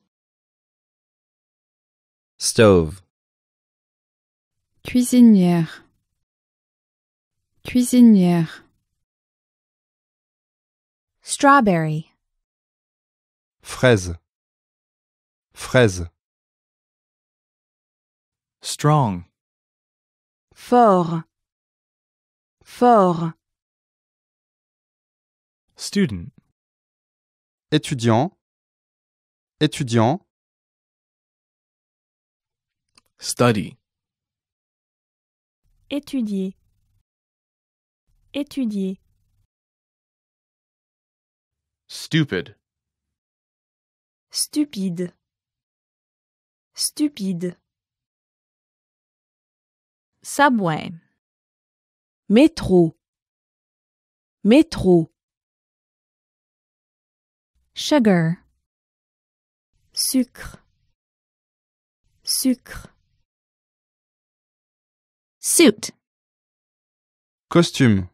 Stove. Cuisinière. Cuisinière. Strawberry. Fraise. Fraise. Strong. Fort. Fort. Student. Étudiant. Étudiant. Study. Étudier. Étudier. Stupid. Stupide. Stupide. Subway. Métro. Métro. Sugar. Sucre. Sucre. Suit. Costume.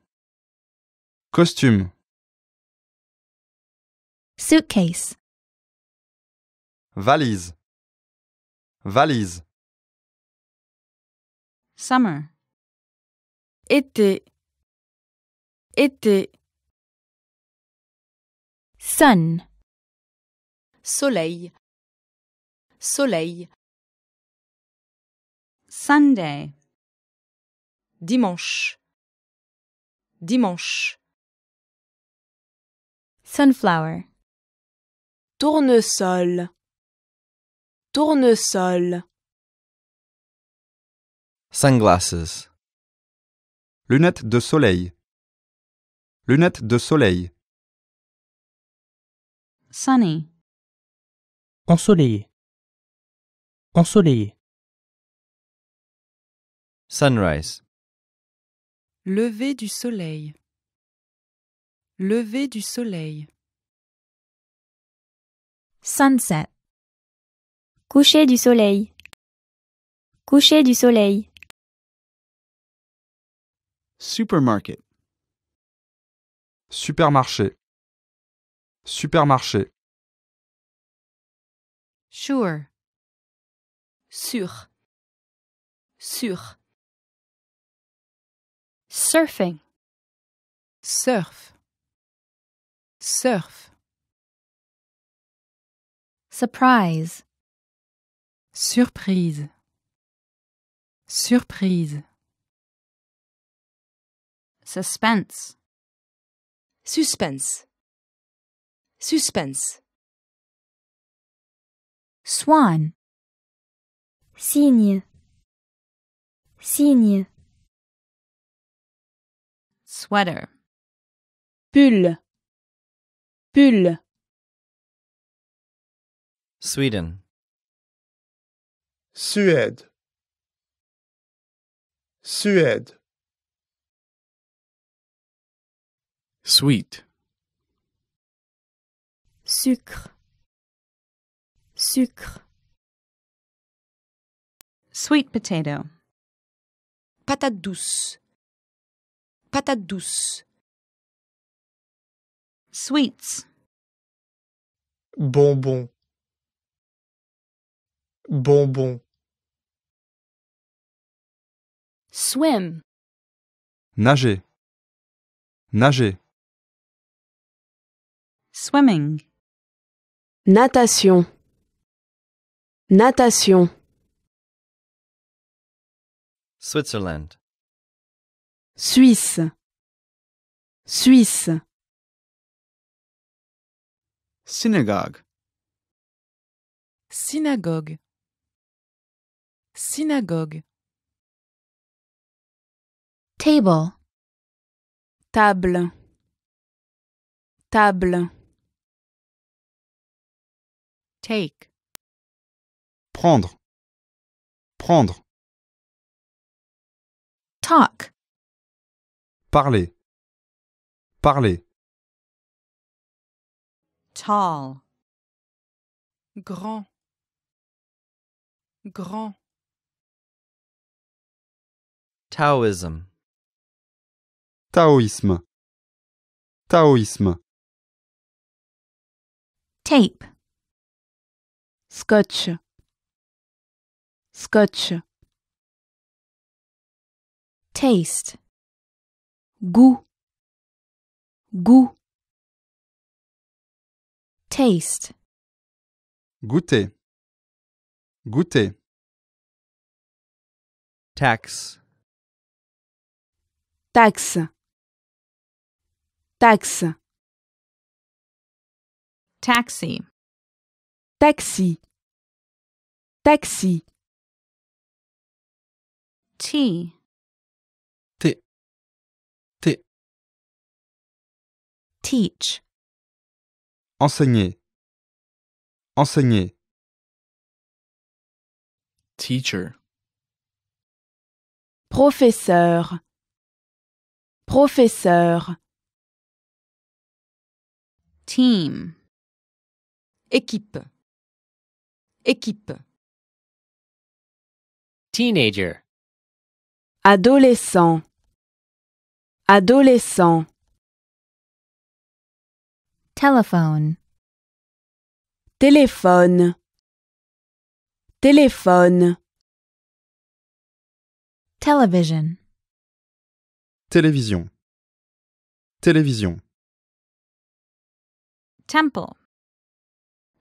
Costume. Suitcase. Valise. Valise. Summer. Été. Été. Sun. Soleil. Soleil. Sunday. Dimanche. Dimanche. Sunflower. Tournesol. Tournesol. Sunglasses. Lunettes de soleil. Lunettes de soleil. Sunny. Ensoleillé. Ensoleillé. Sunrise. Lever du soleil. Lever du soleil. Sunset. Coucher du soleil. Coucher du soleil. Supermarket. Supermarché. Supermarché. Sure. Sûr. Sûr. Surfing. Surf. Surf. Surprise. Surprise. Surprise. Suspense. Suspense. Suspense. Swan. Signe. Signe. Sweater. Pull. Pull. Sweden. Suède. Suède. Sweet. Sucre. Sucre. Sweet potato. Patate douce. Patate douce. Sweets. Bonbon. Bonbon. Swim. Nager. Nager. Swimming. Natation. Natation. Switzerland. Suisse. Suisse synagogue synagogue synagogue table table table take prendre prendre talk parler parler Tall. Grand. Grand. Taoism. Taoisme. Taoisme. Tape. Scotch. Scotch. Taste. Goût. Goût. Taste. Goûter. Goûter. Tax. Taxe. Taxe. Taxi. Taxi. Taxi. Tea. T. T. Teach. Enseigner. Enseigner. Teacher. Professeur. Professeur. Team. Équipe. Équipe. Teenager. Adolescent. Adolescent. Telephone. Téléphone. Téléphone. Television. Télévision. Télévision. Temple.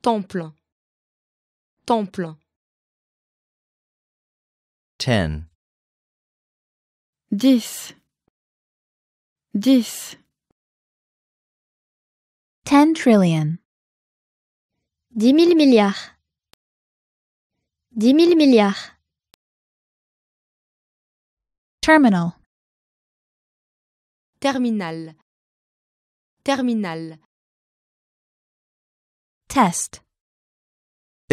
Temple. Temple. Ten. Dix. Dix. 10 trillion. 10 mille milliards. 10 000 milliards. Terminal. Terminal. Terminal. Test.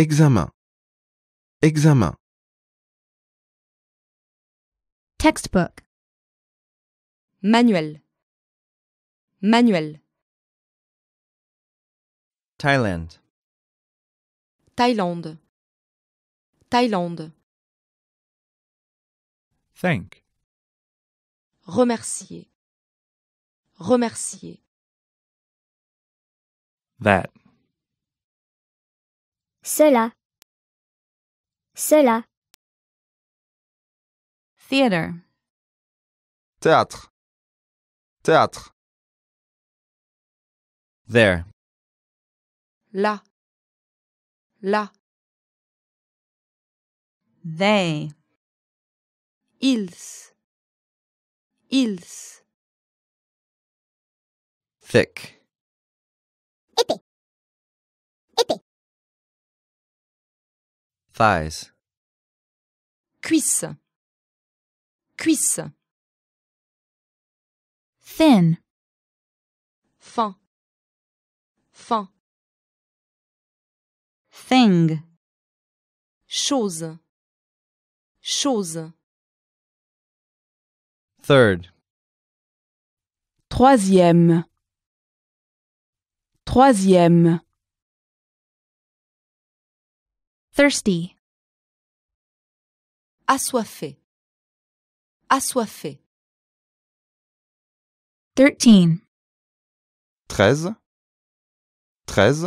Examen. Examen. Textbook. Manuel. Manuel. Thailand. Thaïlande. Thaïlande. Thank. Remercier. Remercier. That. Cela. Cela. Theatre. Théâtre. Théâtre. There. là, là. They. Ils, ils. Thick. Épais, épais. Thighs. Cuisse, cuisse. Thin. Fin, fin. Thing. Chose. Chose. Third. Troisième. Troisième. Thirsty. Assoiffé. Assoiffé. Thirteen. Treize. Treize.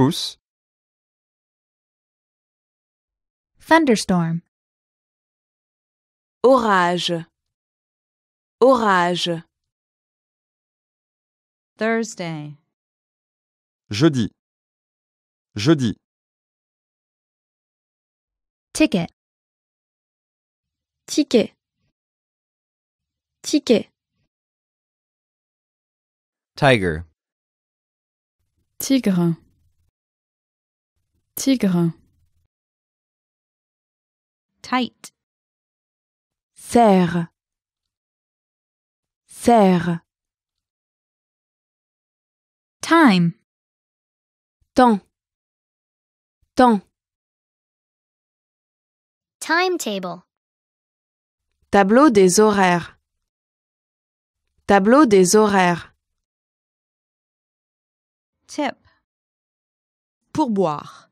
pouce, Thunderstorm. Orage. Orage. Thursday. Jeudi. Jeudi. Ticket. Ticket. Ticket. Tiger. Tigre. Tigre. Tight. Serre. Serre. Time. Temps. Temps. Timetable. Tableau des horaires. Tableau des horaires. Tip. boire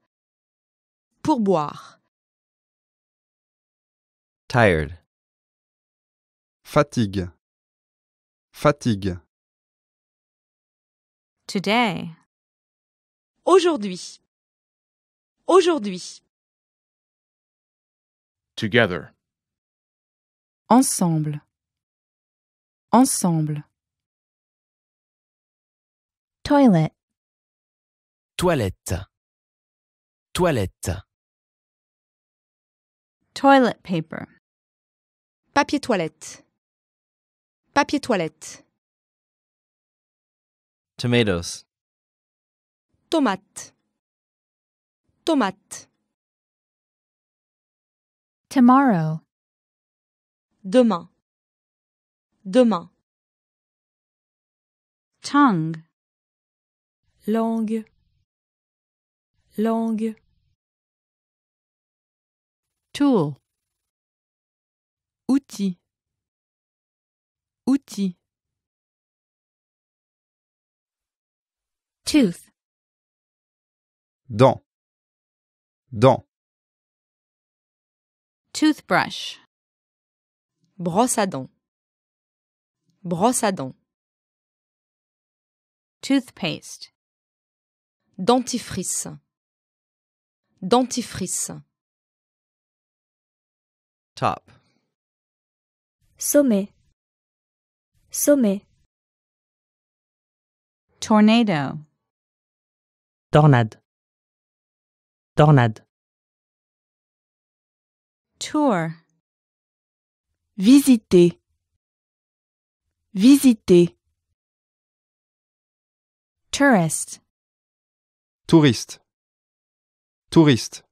boire. Tired. Fatigue. Fatigue. Today. Aujourd'hui. Aujourd'hui. Together. Ensemble. Ensemble. Toilette. Toilette. Toilette. Toilet paper. Papier toilette. Papier toilette. Tomatoes. Tomate. Tomate. Tomorrow. Demain. Demain. Tongue. Langue. Langue. Tool. Outil. Outil. Tooth. Dent. Dent. Toothbrush. Brosse à dents. Brosse à dents. Toothpaste. Dentifrice. Dentifrice top sommet sommet tornado tornade tornade tour visiter visiter tourist touriste touriste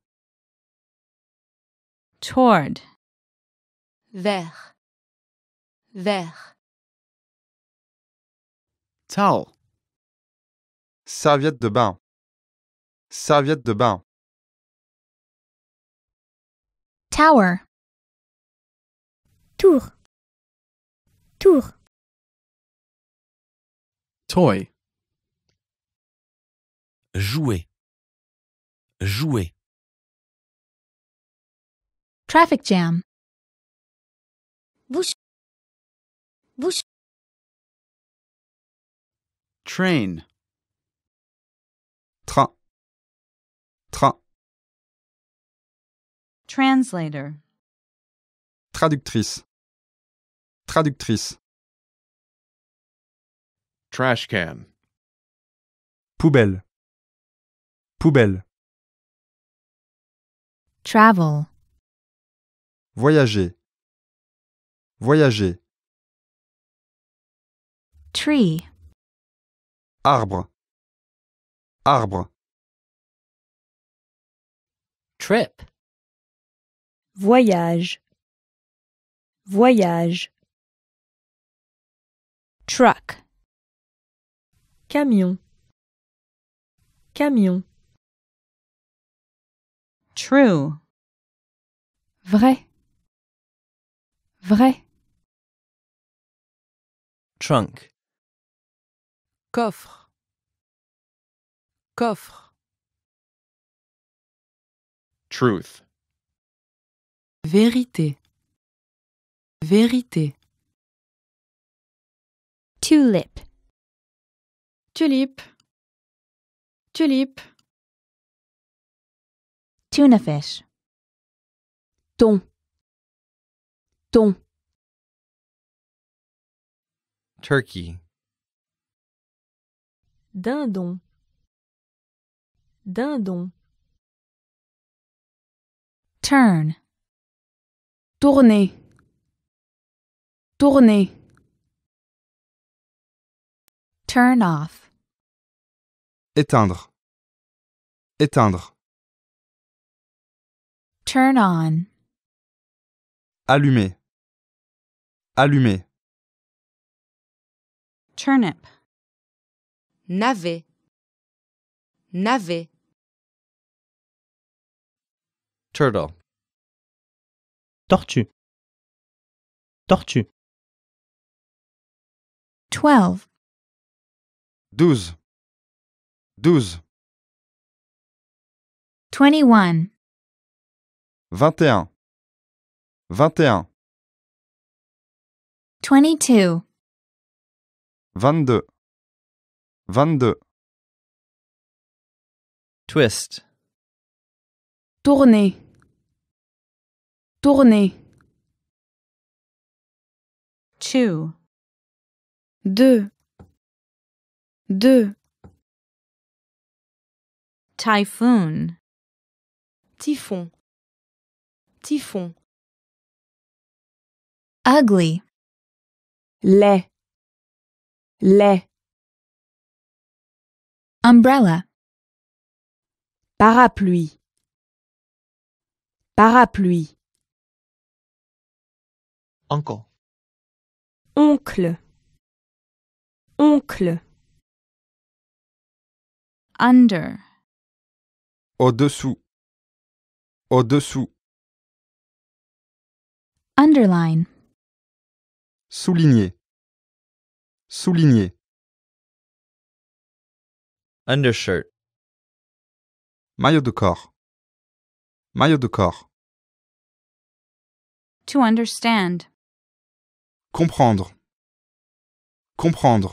vert, vert. Towel. Serviette de bain. Serviette de bain. Tower. Tour. Tour. Toy. Jouer. Jouer. Traffic jam. Bouche. Train. Train. Train. Translator. Traductrice. Traductrice. Trash can. Poubelle. Poubelle. Travel. Voyager. Voyager. Tree. Arbre. Arbre. Trip. Voyage. Voyage. Truck. Camion. Camion. True. Vrai. Vrai trunk coffre coffre truth vérité vérité tulip tulip tulip tuna fish ton ton Turkey. Dindon. Dindon. Turn. Tourner. Tourner. Turn off. Éteindre. Éteindre. Turn on. Allumer. Allumer. turnip navet navet turtle tortue tortue 12 Douze. Douze. 21 21 21 22 vingt-deux, Twist. Tourner. Tourner. Two. Deux. Deux. Typhoon. Typhon. Typhon. Ugly. Laid lait umbrella parapluie parapluie encore oncle oncle under au-dessous au-dessous underline souligner Souligner. Undershirt. Maillot de corps. Maillot de corps. To understand. Comprendre. Comprendre.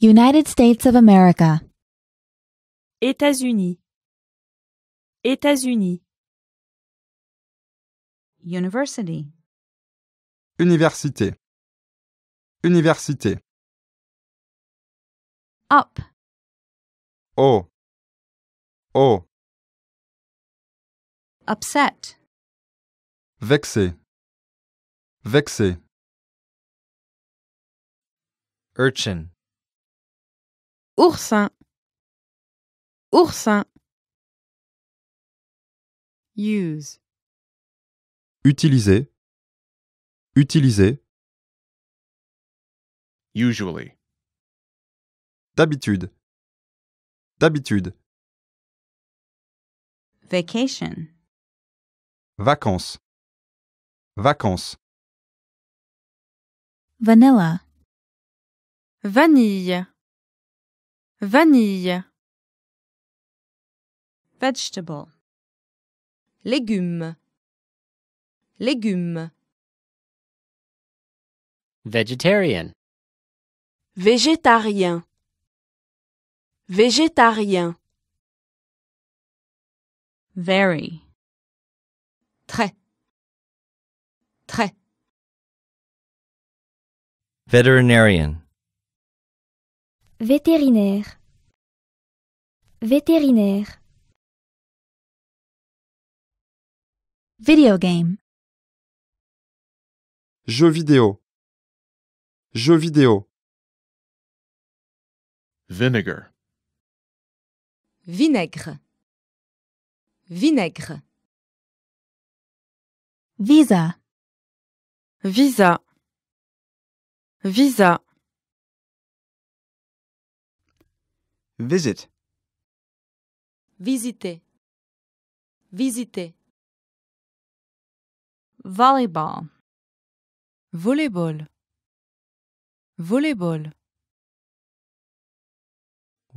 United States of America. États-Unis. États-Unis. University. Université. Université. Up. Oh. Oh. Upset. Vexé. Vexé. Urchin. Oursin. Oursin. Use. Utiliser. Utiliser. Usually. D'habitude. D'habitude. Vacation. Vacances. Vacances. Vanilla. Vanille. Vanille. Vegetable. Légumes. Légumes. Vegetarian. Végétarien. Végétarien. Very. Très. Très. Veterinarian. Vétérinaire. Vétérinaire. Video game. Jeu vidéo. Jeu vidéo vinegar vinaigre vinaigre visa visa visa visit visiter visiter volleyball volleyball volleyball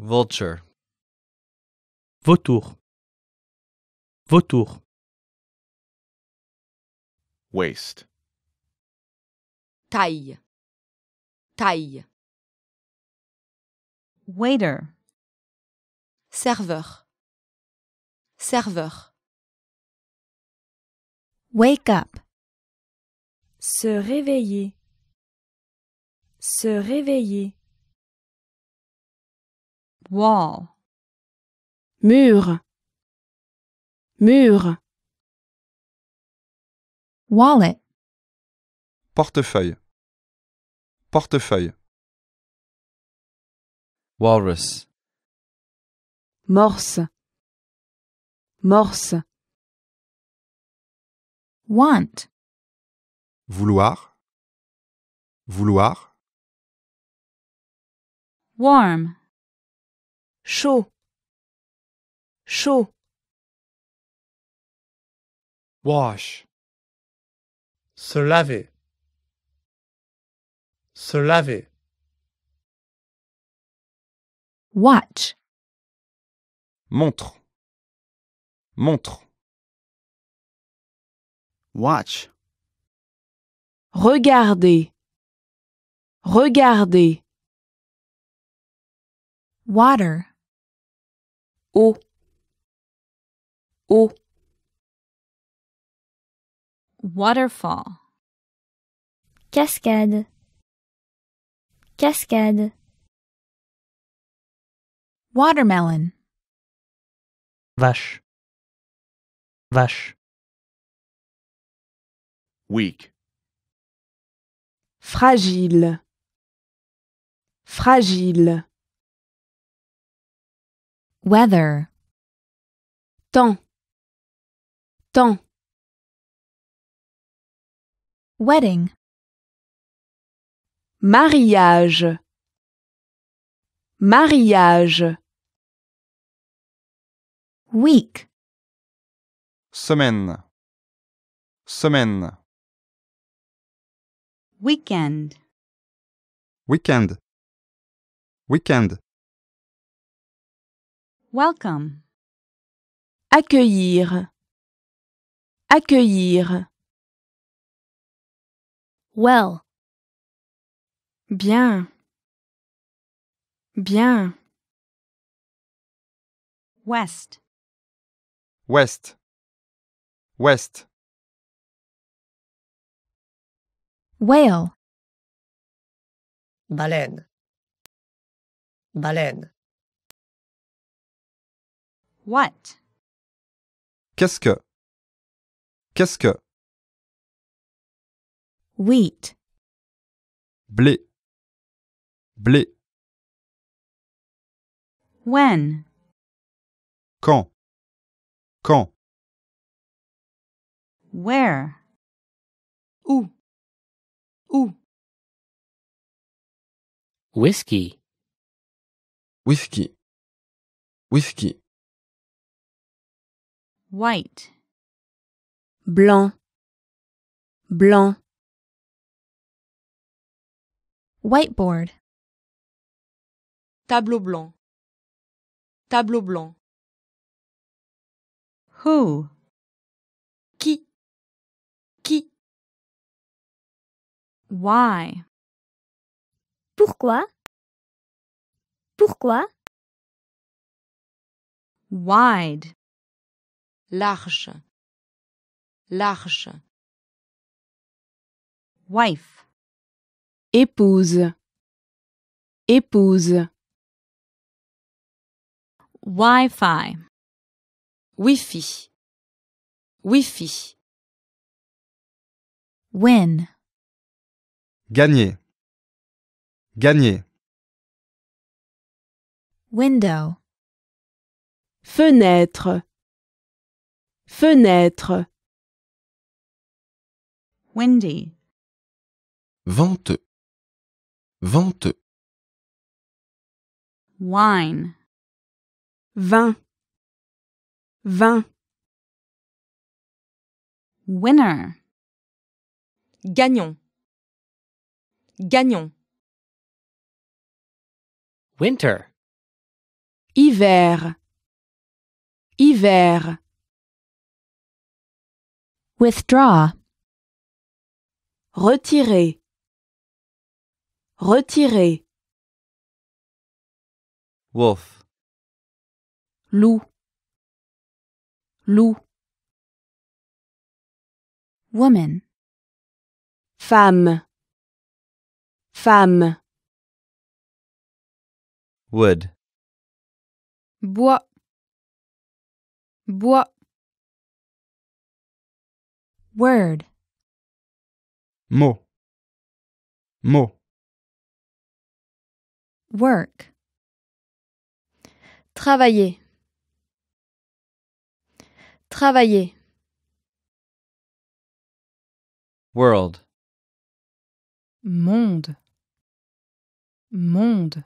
Vulture. Vautour. Vautour. Waste. Taille. Taille. Waiter. Serveur. Serveur. Wake up. Se réveiller. Se réveiller. wall mur mur wallet portefeuille portefeuille walrus morse morse want vouloir vouloir warm chaud chaud wash se laver se laver watch montre montre watch Regardez. Regardez. Water. O O Waterfall Cascade Cascade Watermelon Vache Vache Weak Fragile Fragile Weather. Temps. Temps. Wedding. Mariage. Mariage. Week. Semaine. Semaine. Weekend. Weekend. Weekend. Welcome. Accueillir. Accueillir. Well. Bien. Bien. West. West. West. Whale. Baleine. Baleine. What? Qu'est-ce que? Qu'est-ce que? Wheat. Blé. Blé. When? Quand? Quand? Where? Où? Où? Whiskey. Whiskey. Whiskey white blanc blanc whiteboard tableau blanc tableau blanc who qui qui why pourquoi pourquoi wide large large wife épouse épouse Wi-Fi. Wi-Fi. Wi-Fi. Win. Gagner. Gagner. Window. Fenêtre. Fenêtre. Windy. Vente. Vente. Wine. Vin. Vin. Winner. Gagnant. gagnon Winter. Hiver. Hiver. Withdraw. Retirer. Retirer. Wolf. Loup. Loup. Woman. Femme. Femme. Wood. Bois. Bois. Word. Mot. Mot. Work. Travailler. Travailler. World. Monde. Monde.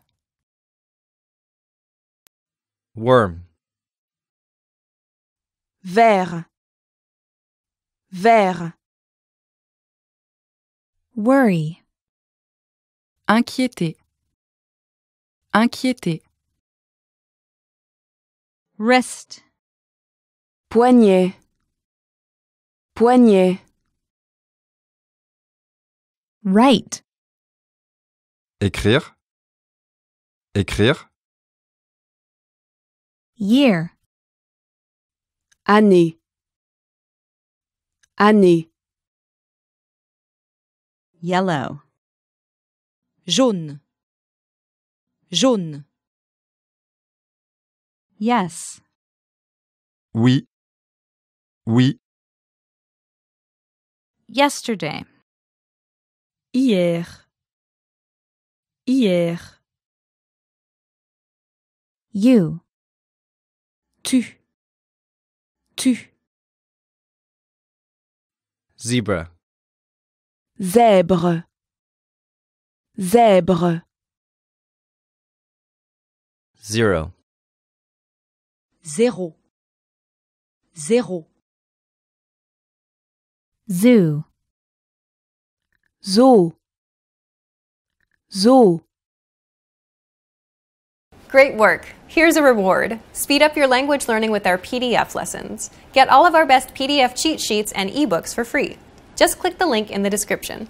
Worm. Vert. Vers. Worry. Inquiéter. Inquiéter. Rest. Poignet. Poignet. Write. Écrire. Écrire. Year. Année. Année. Yellow. Jaune. Jaune. Yes. Oui. Oui. Yesterday. Hier. Hier. You. Tu. Tu. Zebra. Zèbre. Zèbre. Zero. Zéro. Zéro. Zoo. Zoo. Zoo. Great work! Here's a reward. Speed up your language learning with our PDF lessons. Get all of our best PDF cheat sheets and ebooks for free. Just click the link in the description.